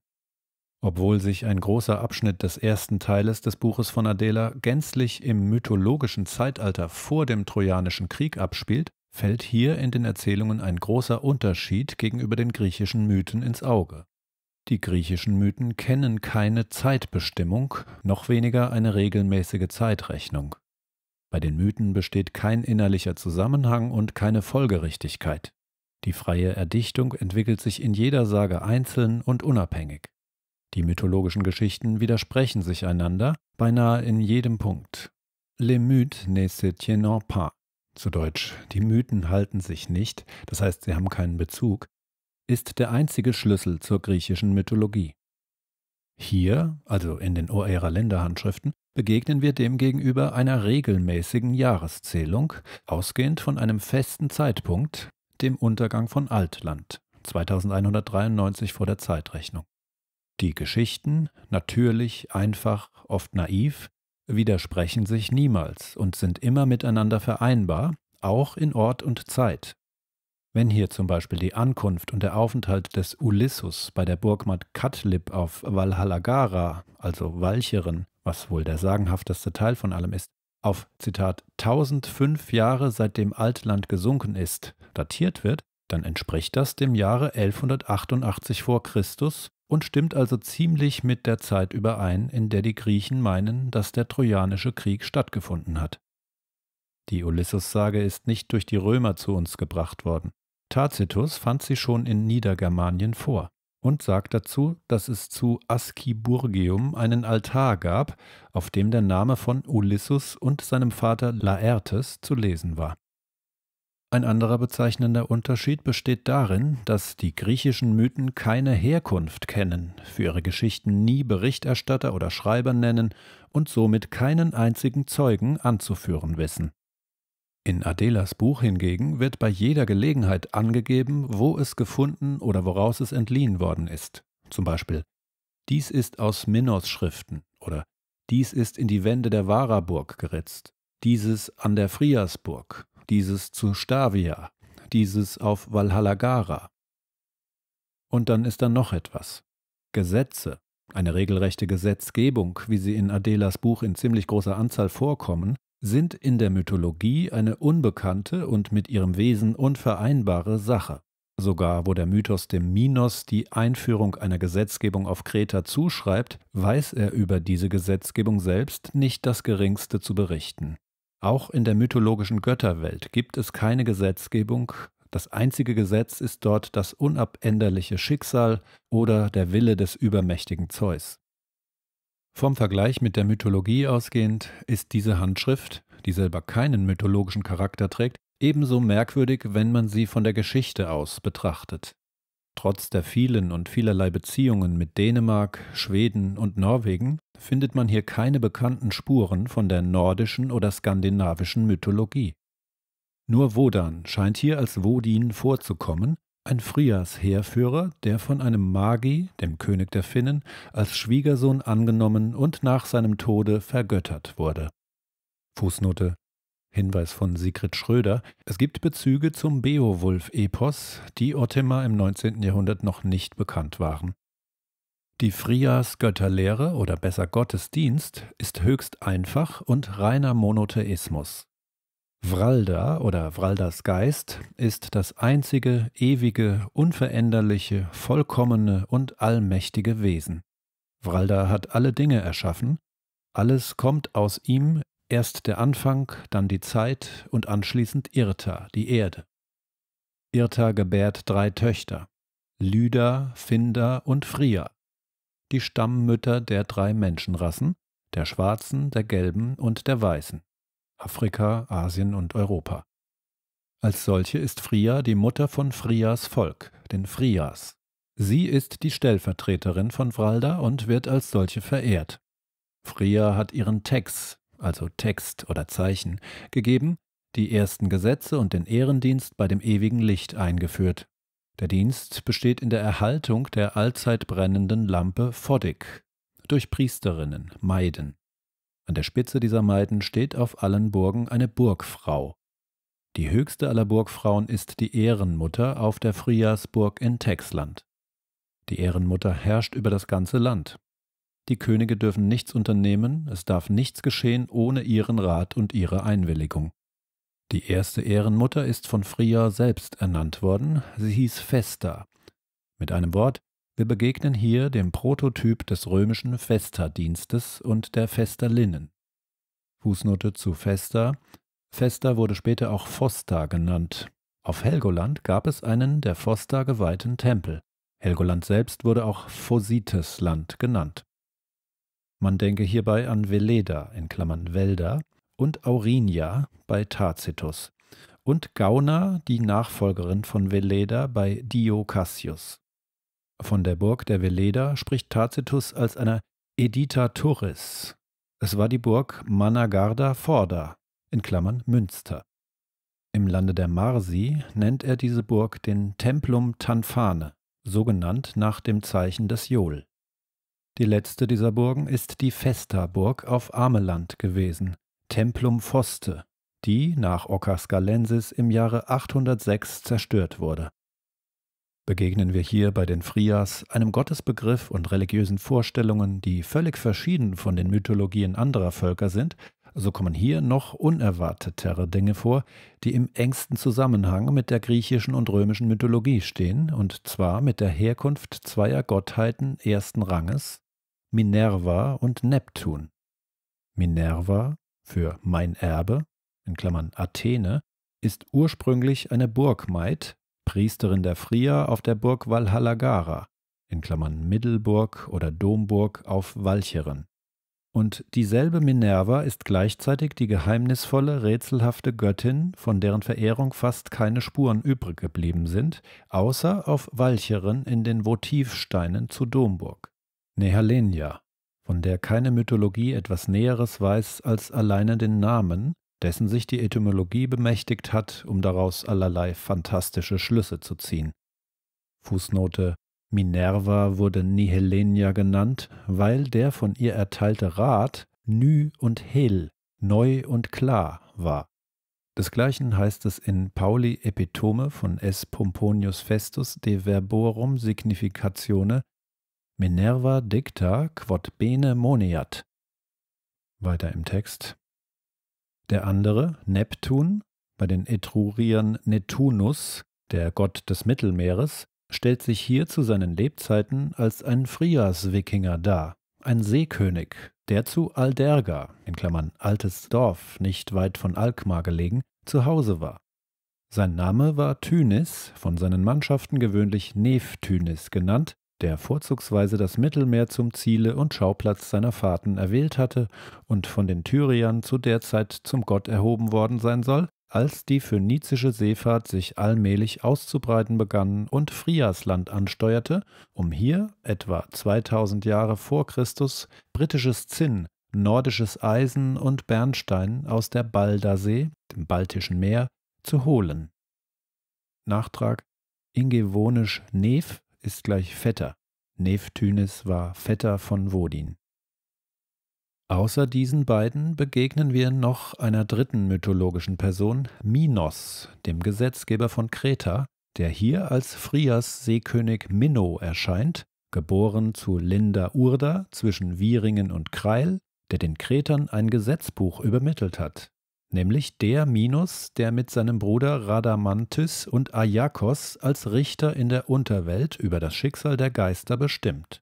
S1: Obwohl sich ein großer Abschnitt des ersten Teiles des Buches von Adela gänzlich im mythologischen Zeitalter vor dem Trojanischen Krieg abspielt, fällt hier in den Erzählungen ein großer Unterschied gegenüber den griechischen Mythen ins Auge. Die griechischen Mythen kennen keine Zeitbestimmung, noch weniger eine regelmäßige Zeitrechnung. Bei den Mythen besteht kein innerlicher Zusammenhang und keine Folgerichtigkeit. Die freie Erdichtung entwickelt sich in jeder Sage einzeln und unabhängig. Die mythologischen Geschichten widersprechen sich einander beinahe in jedem Punkt. Les mythes ne se tiennent pas. Zu Deutsch, die Mythen halten sich nicht, das heißt, sie haben keinen Bezug, ist der einzige Schlüssel zur griechischen Mythologie. Hier, also in den Oerer Länderhandschriften, begegnen wir demgegenüber einer regelmäßigen Jahreszählung, ausgehend von einem festen Zeitpunkt, dem Untergang von Altland, 2193 vor der Zeitrechnung. Die Geschichten, natürlich, einfach, oft naiv, widersprechen sich niemals und sind immer miteinander vereinbar, auch in Ort und Zeit. Wenn hier zum Beispiel die Ankunft und der Aufenthalt des Ulyssus bei der Burgmatt Katlib auf Valhallagara, also Walcheren, was wohl der sagenhafteste Teil von allem ist, auf Zitat 1005 Jahre seit dem Altland gesunken ist, datiert wird, dann entspricht das dem Jahre 1188 vor Christus und stimmt also ziemlich mit der Zeit überein, in der die Griechen meinen, dass der Trojanische Krieg stattgefunden hat. Die Ulysses-Sage ist nicht durch die Römer zu uns gebracht worden. Tacitus fand sie schon in Niedergermanien vor und sagt dazu, dass es zu Asciburgium einen Altar gab, auf dem der Name von Ulysses und seinem Vater Laertes zu lesen war. Ein anderer bezeichnender Unterschied besteht darin, dass die griechischen Mythen keine Herkunft kennen, für ihre Geschichten nie Berichterstatter oder Schreiber nennen und somit keinen einzigen Zeugen anzuführen wissen. In Adelas Buch hingegen wird bei jeder Gelegenheit angegeben, wo es gefunden oder woraus es entliehen worden ist. Zum Beispiel, dies ist aus Minos Schriften oder dies ist in die Wände der Waraburg geritzt, dieses an der Friasburg dieses zu Stavia, dieses auf Valhallagara. Und dann ist da noch etwas. Gesetze, eine regelrechte Gesetzgebung, wie sie in Adelas Buch in ziemlich großer Anzahl vorkommen, sind in der Mythologie eine unbekannte und mit ihrem Wesen unvereinbare Sache. Sogar wo der Mythos dem Minos die Einführung einer Gesetzgebung auf Kreta zuschreibt, weiß er über diese Gesetzgebung selbst nicht das geringste zu berichten. Auch in der mythologischen Götterwelt gibt es keine Gesetzgebung. Das einzige Gesetz ist dort das unabänderliche Schicksal oder der Wille des übermächtigen Zeus. Vom Vergleich mit der Mythologie ausgehend ist diese Handschrift, die selber keinen mythologischen Charakter trägt, ebenso merkwürdig, wenn man sie von der Geschichte aus betrachtet. Trotz der vielen und vielerlei Beziehungen mit Dänemark, Schweden und Norwegen findet man hier keine bekannten Spuren von der nordischen oder skandinavischen Mythologie. Nur Wodan scheint hier als Wodin vorzukommen, ein Frias-Heerführer, der von einem Magi, dem König der Finnen, als Schwiegersohn angenommen und nach seinem Tode vergöttert wurde. Fußnote Hinweis von Sigrid Schröder. Es gibt Bezüge zum Beowulf-Epos, die Ottima im 19. Jahrhundert noch nicht bekannt waren. Die Frias Götterlehre oder besser Gottesdienst ist höchst einfach und reiner Monotheismus. Vralda oder Vraldas Geist ist das einzige, ewige, unveränderliche, vollkommene und allmächtige Wesen. Vralda hat alle Dinge erschaffen, alles kommt aus ihm, Erst der Anfang, dann die Zeit und anschließend Irta, die Erde. Irta gebärt drei Töchter, Lyda, Finda und Fria, die Stammmütter der drei Menschenrassen, der schwarzen, der gelben und der weißen, Afrika, Asien und Europa. Als solche ist Fria die Mutter von Frias Volk, den Frias. Sie ist die Stellvertreterin von Vralda und wird als solche verehrt. Fria hat ihren Tex, also Text oder Zeichen, gegeben, die ersten Gesetze und den Ehrendienst bei dem ewigen Licht eingeführt. Der Dienst besteht in der Erhaltung der allzeit brennenden Lampe Foddick durch Priesterinnen, Maiden. An der Spitze dieser Maiden steht auf allen Burgen eine Burgfrau. Die höchste aller Burgfrauen ist die Ehrenmutter auf der Friasburg in Texland. Die Ehrenmutter herrscht über das ganze Land. Die Könige dürfen nichts unternehmen, es darf nichts geschehen ohne ihren Rat und ihre Einwilligung. Die erste Ehrenmutter ist von Fria selbst ernannt worden, sie hieß Festa. Mit einem Wort, wir begegnen hier dem Prototyp des römischen Festa-Dienstes und der Festerlinnen. Fußnote zu Festa. Festa wurde später auch Fosta genannt. Auf Helgoland gab es einen der Fosta geweihten Tempel. Helgoland selbst wurde auch Phosites Land genannt. Man denke hierbei an Veleda in Klammern Wälder und Aurinia bei Tacitus und Gauna, die Nachfolgerin von Veleda bei Dio Cassius. Von der Burg der Veleda spricht Tacitus als einer Edita Turris. Es war die Burg Managarda Forda in Klammern Münster. Im Lande der Marsi nennt er diese Burg den Templum Tanfane, so genannt nach dem Zeichen des Jol. Die letzte dieser Burgen ist die Vesta-Burg auf Ameland gewesen, Templum Foste, die nach Occascalensis im Jahre 806 zerstört wurde. Begegnen wir hier bei den Frias einem Gottesbegriff und religiösen Vorstellungen, die völlig verschieden von den Mythologien anderer Völker sind, so kommen hier noch unerwartetere Dinge vor, die im engsten Zusammenhang mit der griechischen und römischen Mythologie stehen, und zwar mit der Herkunft zweier Gottheiten ersten Ranges, Minerva und Neptun. Minerva für Mein Erbe, in Klammern Athene, ist ursprünglich eine Burgmaid, Priesterin der Fria auf der Burg Valhallagara, in Klammern Mittelburg oder Domburg auf Walcheren. Und dieselbe Minerva ist gleichzeitig die geheimnisvolle, rätselhafte Göttin, von deren Verehrung fast keine Spuren übrig geblieben sind, außer auf Walcheren in den Votivsteinen zu Domburg. Nehalenia, von der keine Mythologie etwas Näheres weiß als alleine den Namen, dessen sich die Etymologie bemächtigt hat, um daraus allerlei fantastische Schlüsse zu ziehen. Fußnote Minerva wurde Nihelenia genannt, weil der von ihr erteilte Rat Nü und Hel, neu und klar, war. Desgleichen heißt es in Pauli Epitome von S. Pomponius Festus de Verborum Significatione Minerva dicta quod bene moniat. Weiter im Text. Der andere, Neptun, bei den Etruriern Neptunus, der Gott des Mittelmeeres, stellt sich hier zu seinen Lebzeiten als ein Frias-Wikinger dar, ein Seekönig, der zu Alderga, in Klammern altes Dorf, nicht weit von Alkmaar gelegen, zu Hause war. Sein Name war Thynis, von seinen Mannschaften gewöhnlich Nephthynis genannt, der vorzugsweise das Mittelmeer zum Ziele und Schauplatz seiner Fahrten erwählt hatte und von den Tyriern zu der Zeit zum Gott erhoben worden sein soll, als die phönizische Seefahrt sich allmählich auszubreiten begann und Friasland ansteuerte, um hier, etwa 2000 Jahre vor Christus, britisches Zinn, nordisches Eisen und Bernstein aus der Baldersee, dem Baltischen Meer, zu holen. Nachtrag Ingevonisch Nev ist gleich Vetter. Nephthys war Vetter von Wodin. Außer diesen beiden begegnen wir noch einer dritten mythologischen Person, Minos, dem Gesetzgeber von Kreta, der hier als Frias Seekönig Minno erscheint, geboren zu Linda Urda zwischen Wieringen und Kreil, der den Kretern ein Gesetzbuch übermittelt hat nämlich der Minos, der mit seinem Bruder Radamanthys und Ajakos als Richter in der Unterwelt über das Schicksal der Geister bestimmt.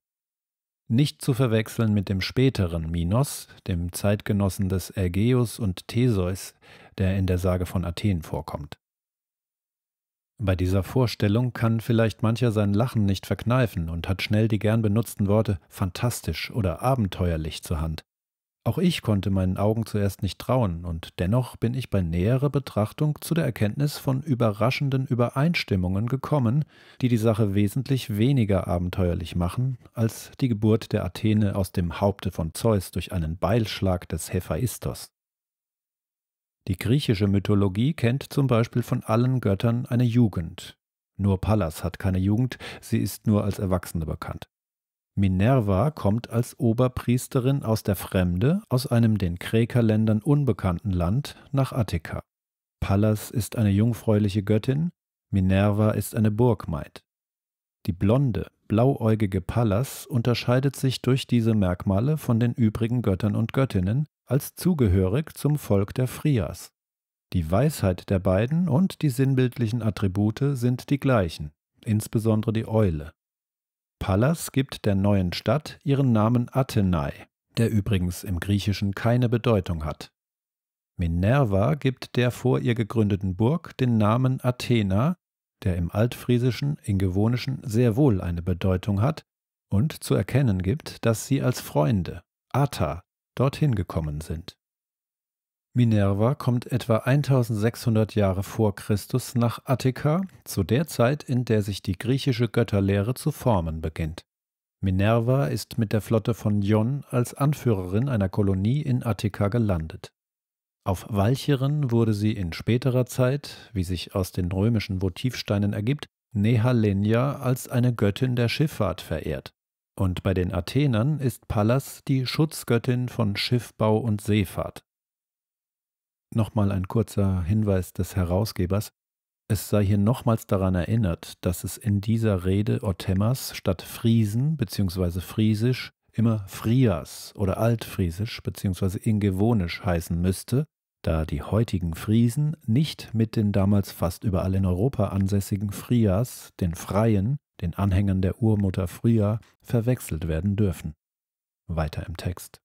S1: Nicht zu verwechseln mit dem späteren Minos, dem Zeitgenossen des Ägäus und Theseus, der in der Sage von Athen vorkommt. Bei dieser Vorstellung kann vielleicht mancher sein Lachen nicht verkneifen und hat schnell die gern benutzten Worte fantastisch oder abenteuerlich zur Hand. Auch ich konnte meinen Augen zuerst nicht trauen, und dennoch bin ich bei näherer Betrachtung zu der Erkenntnis von überraschenden Übereinstimmungen gekommen, die die Sache wesentlich weniger abenteuerlich machen, als die Geburt der Athene aus dem Haupte von Zeus durch einen Beilschlag des Hephaistos. Die griechische Mythologie kennt zum Beispiel von allen Göttern eine Jugend. Nur Pallas hat keine Jugend, sie ist nur als Erwachsene bekannt. Minerva kommt als Oberpriesterin aus der Fremde, aus einem den Kräkerländern unbekannten Land, nach Attika. Pallas ist eine jungfräuliche Göttin, Minerva ist eine Burgmaid. Die blonde, blauäugige Pallas unterscheidet sich durch diese Merkmale von den übrigen Göttern und Göttinnen als zugehörig zum Volk der Frias. Die Weisheit der beiden und die sinnbildlichen Attribute sind die gleichen, insbesondere die Eule. Pallas gibt der neuen Stadt ihren Namen Athenai, der übrigens im Griechischen keine Bedeutung hat. Minerva gibt der vor ihr gegründeten Burg den Namen Athena, der im Altfriesischen, Ingewonischen sehr wohl eine Bedeutung hat und zu erkennen gibt, dass sie als Freunde, Ata, dorthin gekommen sind. Minerva kommt etwa 1600 Jahre vor Christus nach Attika, zu der Zeit, in der sich die griechische Götterlehre zu formen beginnt. Minerva ist mit der Flotte von Ion als Anführerin einer Kolonie in Attika gelandet. Auf Walcheren wurde sie in späterer Zeit, wie sich aus den römischen Votivsteinen ergibt, Nehalenia als eine Göttin der Schifffahrt verehrt. Und bei den Athenern ist Pallas die Schutzgöttin von Schiffbau und Seefahrt. Nochmal ein kurzer Hinweis des Herausgebers. Es sei hier nochmals daran erinnert, dass es in dieser Rede Ottemmers statt Friesen bzw. Friesisch immer Frias oder Altfriesisch bzw. Ingevonisch heißen müsste, da die heutigen Friesen nicht mit den damals fast überall in Europa ansässigen Frias, den Freien, den Anhängern der Urmutter Fria, verwechselt werden dürfen. Weiter im Text.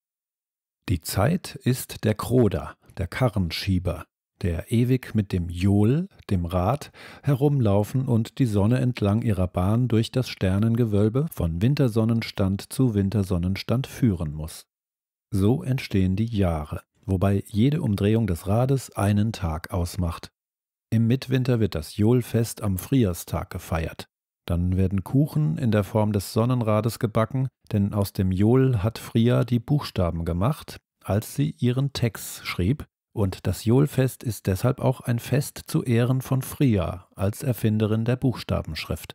S1: Die Zeit ist der Kroder, der Karrenschieber, der ewig mit dem Jol, dem Rad, herumlaufen und die Sonne entlang ihrer Bahn durch das Sternengewölbe von Wintersonnenstand zu Wintersonnenstand führen muss. So entstehen die Jahre, wobei jede Umdrehung des Rades einen Tag ausmacht. Im Mittwinter wird das Jolfest am Frierstag gefeiert. Dann werden Kuchen in der Form des Sonnenrades gebacken, denn aus dem Jol hat Fria die Buchstaben gemacht, als sie ihren Text schrieb, und das Jolfest ist deshalb auch ein Fest zu Ehren von Fria als Erfinderin der Buchstabenschrift.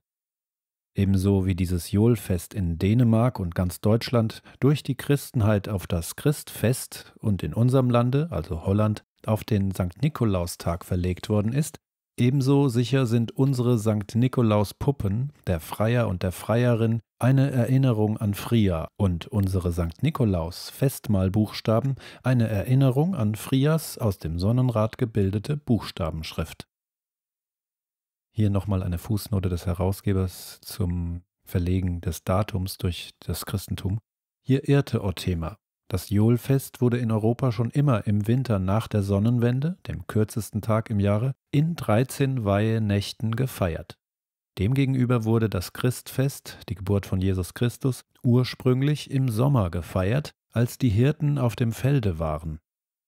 S1: Ebenso wie dieses Jolfest in Dänemark und ganz Deutschland durch die Christenheit auf das Christfest und in unserem Lande, also Holland, auf den St. Nikolaustag verlegt worden ist, Ebenso sicher sind unsere St. Nikolaus Puppen, der Freier und der Freierin, eine Erinnerung an Fria und unsere St. Nikolaus Festmalbuchstaben eine Erinnerung an Frias aus dem Sonnenrad gebildete Buchstabenschrift. Hier nochmal eine Fußnote des Herausgebers zum Verlegen des Datums durch das Christentum. Hier irrte Othema. Das Julfest wurde in Europa schon immer im Winter nach der Sonnenwende, dem kürzesten Tag im Jahre, in 13 Weihenächten gefeiert. Demgegenüber wurde das Christfest, die Geburt von Jesus Christus, ursprünglich im Sommer gefeiert, als die Hirten auf dem Felde waren.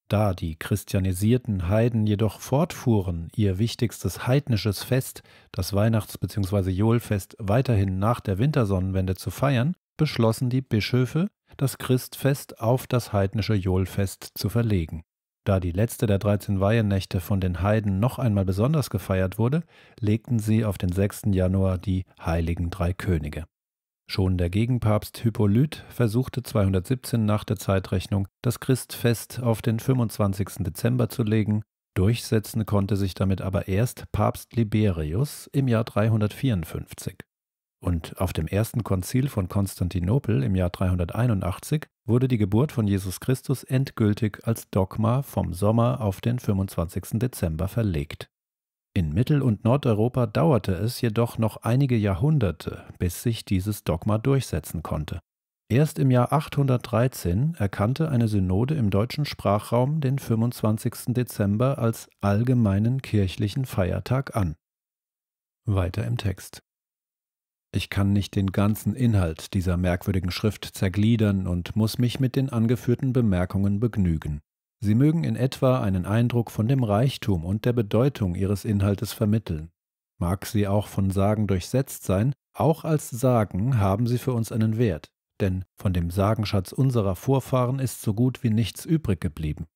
S1: Da die christianisierten Heiden jedoch fortfuhren, ihr wichtigstes heidnisches Fest, das Weihnachts- bzw. Johlfest, weiterhin nach der Wintersonnenwende zu feiern, beschlossen die Bischöfe, das Christfest auf das heidnische Johlfest zu verlegen. Da die letzte der 13 Weihennächte von den Heiden noch einmal besonders gefeiert wurde, legten sie auf den 6. Januar die Heiligen Drei Könige. Schon der Gegenpapst Hippolyt versuchte 217 nach der Zeitrechnung das Christfest auf den 25. Dezember zu legen, durchsetzen konnte sich damit aber erst Papst Liberius im Jahr 354. Und auf dem ersten Konzil von Konstantinopel im Jahr 381 wurde die Geburt von Jesus Christus endgültig als Dogma vom Sommer auf den 25. Dezember verlegt. In Mittel- und Nordeuropa dauerte es jedoch noch einige Jahrhunderte, bis sich dieses Dogma durchsetzen konnte. Erst im Jahr 813 erkannte eine Synode im deutschen Sprachraum den 25. Dezember als allgemeinen kirchlichen Feiertag an. Weiter im Text. Ich kann nicht den ganzen Inhalt dieser merkwürdigen Schrift zergliedern und muss mich mit den angeführten Bemerkungen begnügen. Sie mögen in etwa einen Eindruck von dem Reichtum und der Bedeutung ihres Inhaltes vermitteln. Mag sie auch von Sagen durchsetzt sein, auch als Sagen haben sie für uns einen Wert, denn von dem Sagenschatz unserer Vorfahren ist so gut wie nichts übrig geblieben.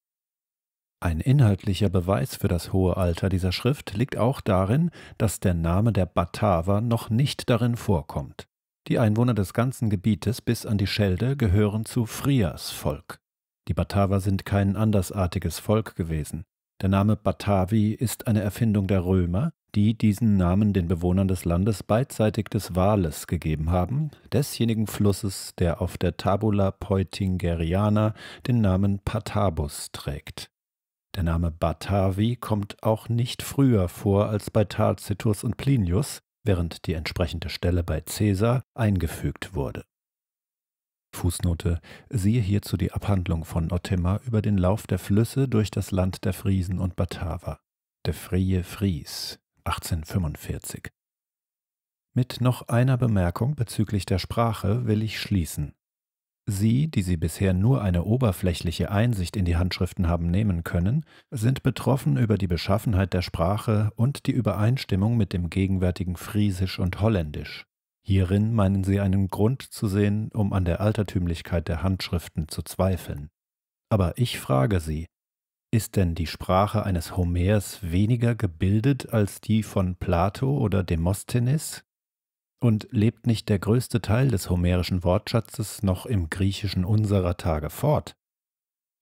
S1: Ein inhaltlicher Beweis für das hohe Alter dieser Schrift liegt auch darin, dass der Name der Bataver noch nicht darin vorkommt. Die Einwohner des ganzen Gebietes bis an die Schelde gehören zu Frias Volk. Die Bataver sind kein andersartiges Volk gewesen. Der Name Batavi ist eine Erfindung der Römer, die diesen Namen den Bewohnern des Landes beidseitig des Wales gegeben haben, desjenigen Flusses, der auf der Tabula Peutingeriana den Namen Patabus trägt. Der Name Batavi kommt auch nicht früher vor als bei Tacitus und Plinius, während die entsprechende Stelle bei Caesar eingefügt wurde. Fußnote: Siehe hierzu die Abhandlung von Ottmar über den Lauf der Flüsse durch das Land der Friesen und Bataver. De Frie Fries, 1845. Mit noch einer Bemerkung bezüglich der Sprache will ich schließen. Sie, die sie bisher nur eine oberflächliche Einsicht in die Handschriften haben nehmen können, sind betroffen über die Beschaffenheit der Sprache und die Übereinstimmung mit dem gegenwärtigen Friesisch und Holländisch. Hierin meinen sie einen Grund zu sehen, um an der Altertümlichkeit der Handschriften zu zweifeln. Aber ich frage sie, ist denn die Sprache eines Homers weniger gebildet als die von Plato oder Demosthenes? Und lebt nicht der größte Teil des homerischen Wortschatzes noch im griechischen unserer Tage fort?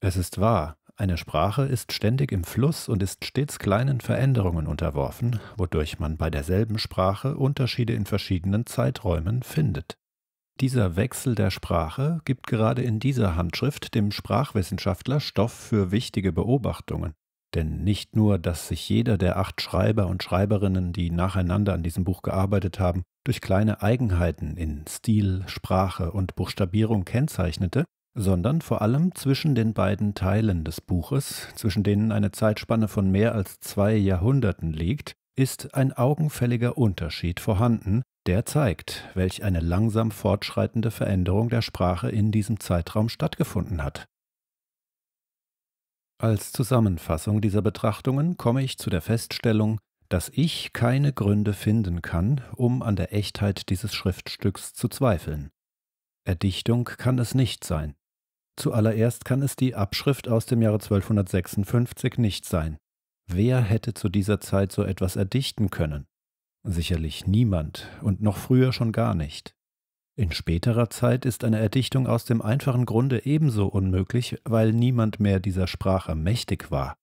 S1: Es ist wahr, eine Sprache ist ständig im Fluss und ist stets kleinen Veränderungen unterworfen, wodurch man bei derselben Sprache Unterschiede in verschiedenen Zeiträumen findet. Dieser Wechsel der Sprache gibt gerade in dieser Handschrift dem Sprachwissenschaftler Stoff für wichtige Beobachtungen. Denn nicht nur, dass sich jeder der acht Schreiber und Schreiberinnen, die nacheinander an diesem Buch gearbeitet haben, durch kleine Eigenheiten in Stil, Sprache und Buchstabierung kennzeichnete, sondern vor allem zwischen den beiden Teilen des Buches, zwischen denen eine Zeitspanne von mehr als zwei Jahrhunderten liegt, ist ein augenfälliger Unterschied vorhanden, der zeigt, welch eine langsam fortschreitende Veränderung der Sprache in diesem Zeitraum stattgefunden hat. Als Zusammenfassung dieser Betrachtungen komme ich zu der Feststellung, dass ich keine Gründe finden kann, um an der Echtheit dieses Schriftstücks zu zweifeln. Erdichtung kann es nicht sein. Zuallererst kann es die Abschrift aus dem Jahre 1256 nicht sein. Wer hätte zu dieser Zeit so etwas erdichten können? Sicherlich niemand und noch früher schon gar nicht. In späterer Zeit ist eine Erdichtung aus dem einfachen Grunde ebenso unmöglich, weil niemand mehr dieser Sprache mächtig war.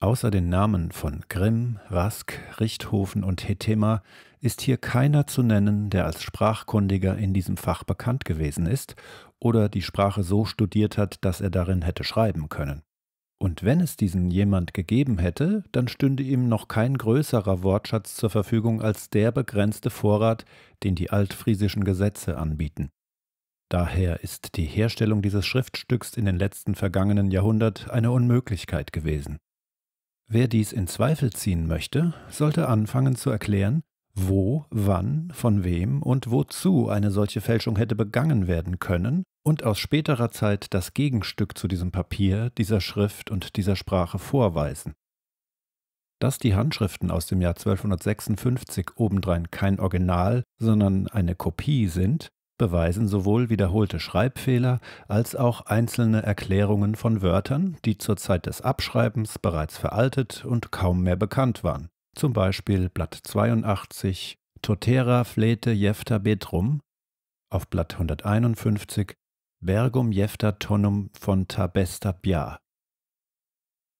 S1: Außer den Namen von Grimm, Rask, Richthofen und Hethema ist hier keiner zu nennen, der als Sprachkundiger in diesem Fach bekannt gewesen ist oder die Sprache so studiert hat, dass er darin hätte schreiben können. Und wenn es diesen jemand gegeben hätte, dann stünde ihm noch kein größerer Wortschatz zur Verfügung als der begrenzte Vorrat, den die altfriesischen Gesetze anbieten. Daher ist die Herstellung dieses Schriftstücks in den letzten vergangenen Jahrhundert eine Unmöglichkeit gewesen. Wer dies in Zweifel ziehen möchte, sollte anfangen zu erklären, wo, wann, von wem und wozu eine solche Fälschung hätte begangen werden können und aus späterer Zeit das Gegenstück zu diesem Papier, dieser Schrift und dieser Sprache vorweisen. Dass die Handschriften aus dem Jahr 1256 obendrein kein Original, sondern eine Kopie sind, beweisen sowohl wiederholte Schreibfehler als auch einzelne Erklärungen von Wörtern, die zur Zeit des Abschreibens bereits veraltet und kaum mehr bekannt waren. Zum Beispiel Blatt 82 Totera flete jefta betrum auf Blatt 151 Bergum jefta tonum von tabesta bia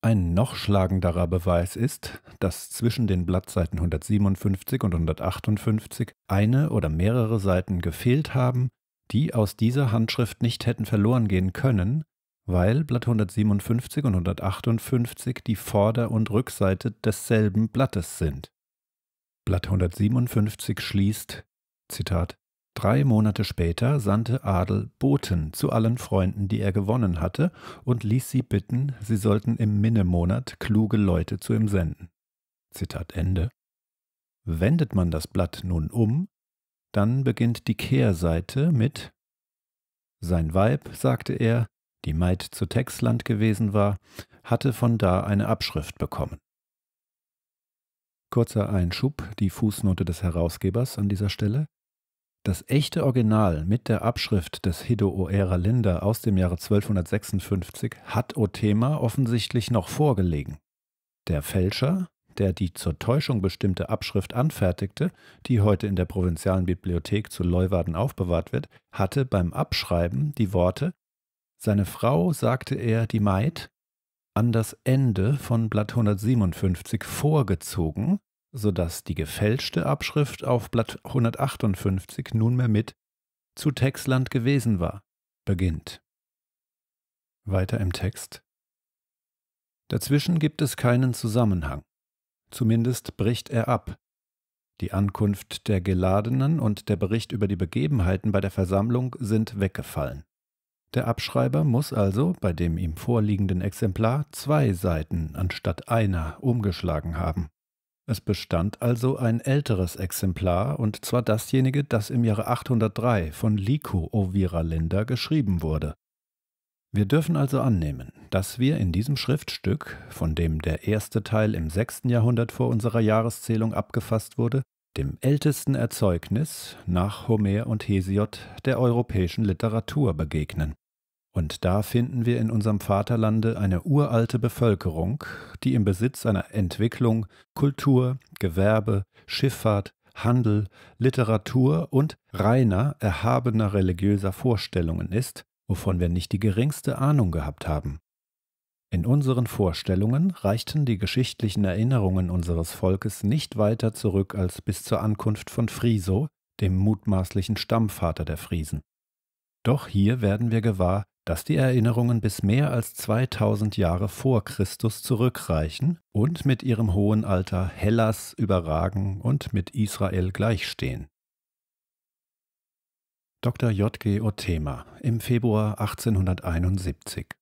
S1: ein noch schlagenderer Beweis ist, dass zwischen den Blattseiten 157 und 158 eine oder mehrere Seiten gefehlt haben, die aus dieser Handschrift nicht hätten verloren gehen können, weil Blatt 157 und 158 die Vorder- und Rückseite desselben Blattes sind. Blatt 157 schließt, Zitat, Drei Monate später sandte Adel Boten zu allen Freunden, die er gewonnen hatte, und ließ sie bitten, sie sollten im Minnemonat kluge Leute zu ihm senden. Zitat Ende. Wendet man das Blatt nun um, dann beginnt die Kehrseite mit Sein Weib, sagte er, die Maid zu Texland gewesen war, hatte von da eine Abschrift bekommen. Kurzer Einschub, die Fußnote des Herausgebers an dieser Stelle. Das echte Original mit der Abschrift des Hideo Oera Linda aus dem Jahre 1256 hat Othema offensichtlich noch vorgelegen. Der Fälscher, der die zur Täuschung bestimmte Abschrift anfertigte, die heute in der Provinzialen Bibliothek zu Leuwarden aufbewahrt wird, hatte beim Abschreiben die Worte Seine Frau, sagte er, die Maid, an das Ende von Blatt 157 vorgezogen, sodass die gefälschte Abschrift auf Blatt 158 nunmehr mit zu Textland gewesen war, beginnt. Weiter im Text. Dazwischen gibt es keinen Zusammenhang. Zumindest bricht er ab. Die Ankunft der Geladenen und der Bericht über die Begebenheiten bei der Versammlung sind weggefallen. Der Abschreiber muss also bei dem ihm vorliegenden Exemplar zwei Seiten anstatt einer umgeschlagen haben. Es bestand also ein älteres Exemplar, und zwar dasjenige, das im Jahre 803 von Lico Linda geschrieben wurde. Wir dürfen also annehmen, dass wir in diesem Schriftstück, von dem der erste Teil im 6. Jahrhundert vor unserer Jahreszählung abgefasst wurde, dem ältesten Erzeugnis nach Homer und Hesiod der europäischen Literatur begegnen. Und da finden wir in unserem Vaterlande eine uralte Bevölkerung, die im Besitz einer Entwicklung Kultur, Gewerbe, Schifffahrt, Handel, Literatur und reiner, erhabener religiöser Vorstellungen ist, wovon wir nicht die geringste Ahnung gehabt haben. In unseren Vorstellungen reichten die geschichtlichen Erinnerungen unseres Volkes nicht weiter zurück als bis zur Ankunft von Friso, dem mutmaßlichen Stammvater der Friesen. Doch hier werden wir gewahr, dass die Erinnerungen bis mehr als 2000 Jahre vor Christus zurückreichen und mit ihrem hohen Alter Hellas überragen und mit Israel gleichstehen. Dr. J.G. Othema im Februar 1871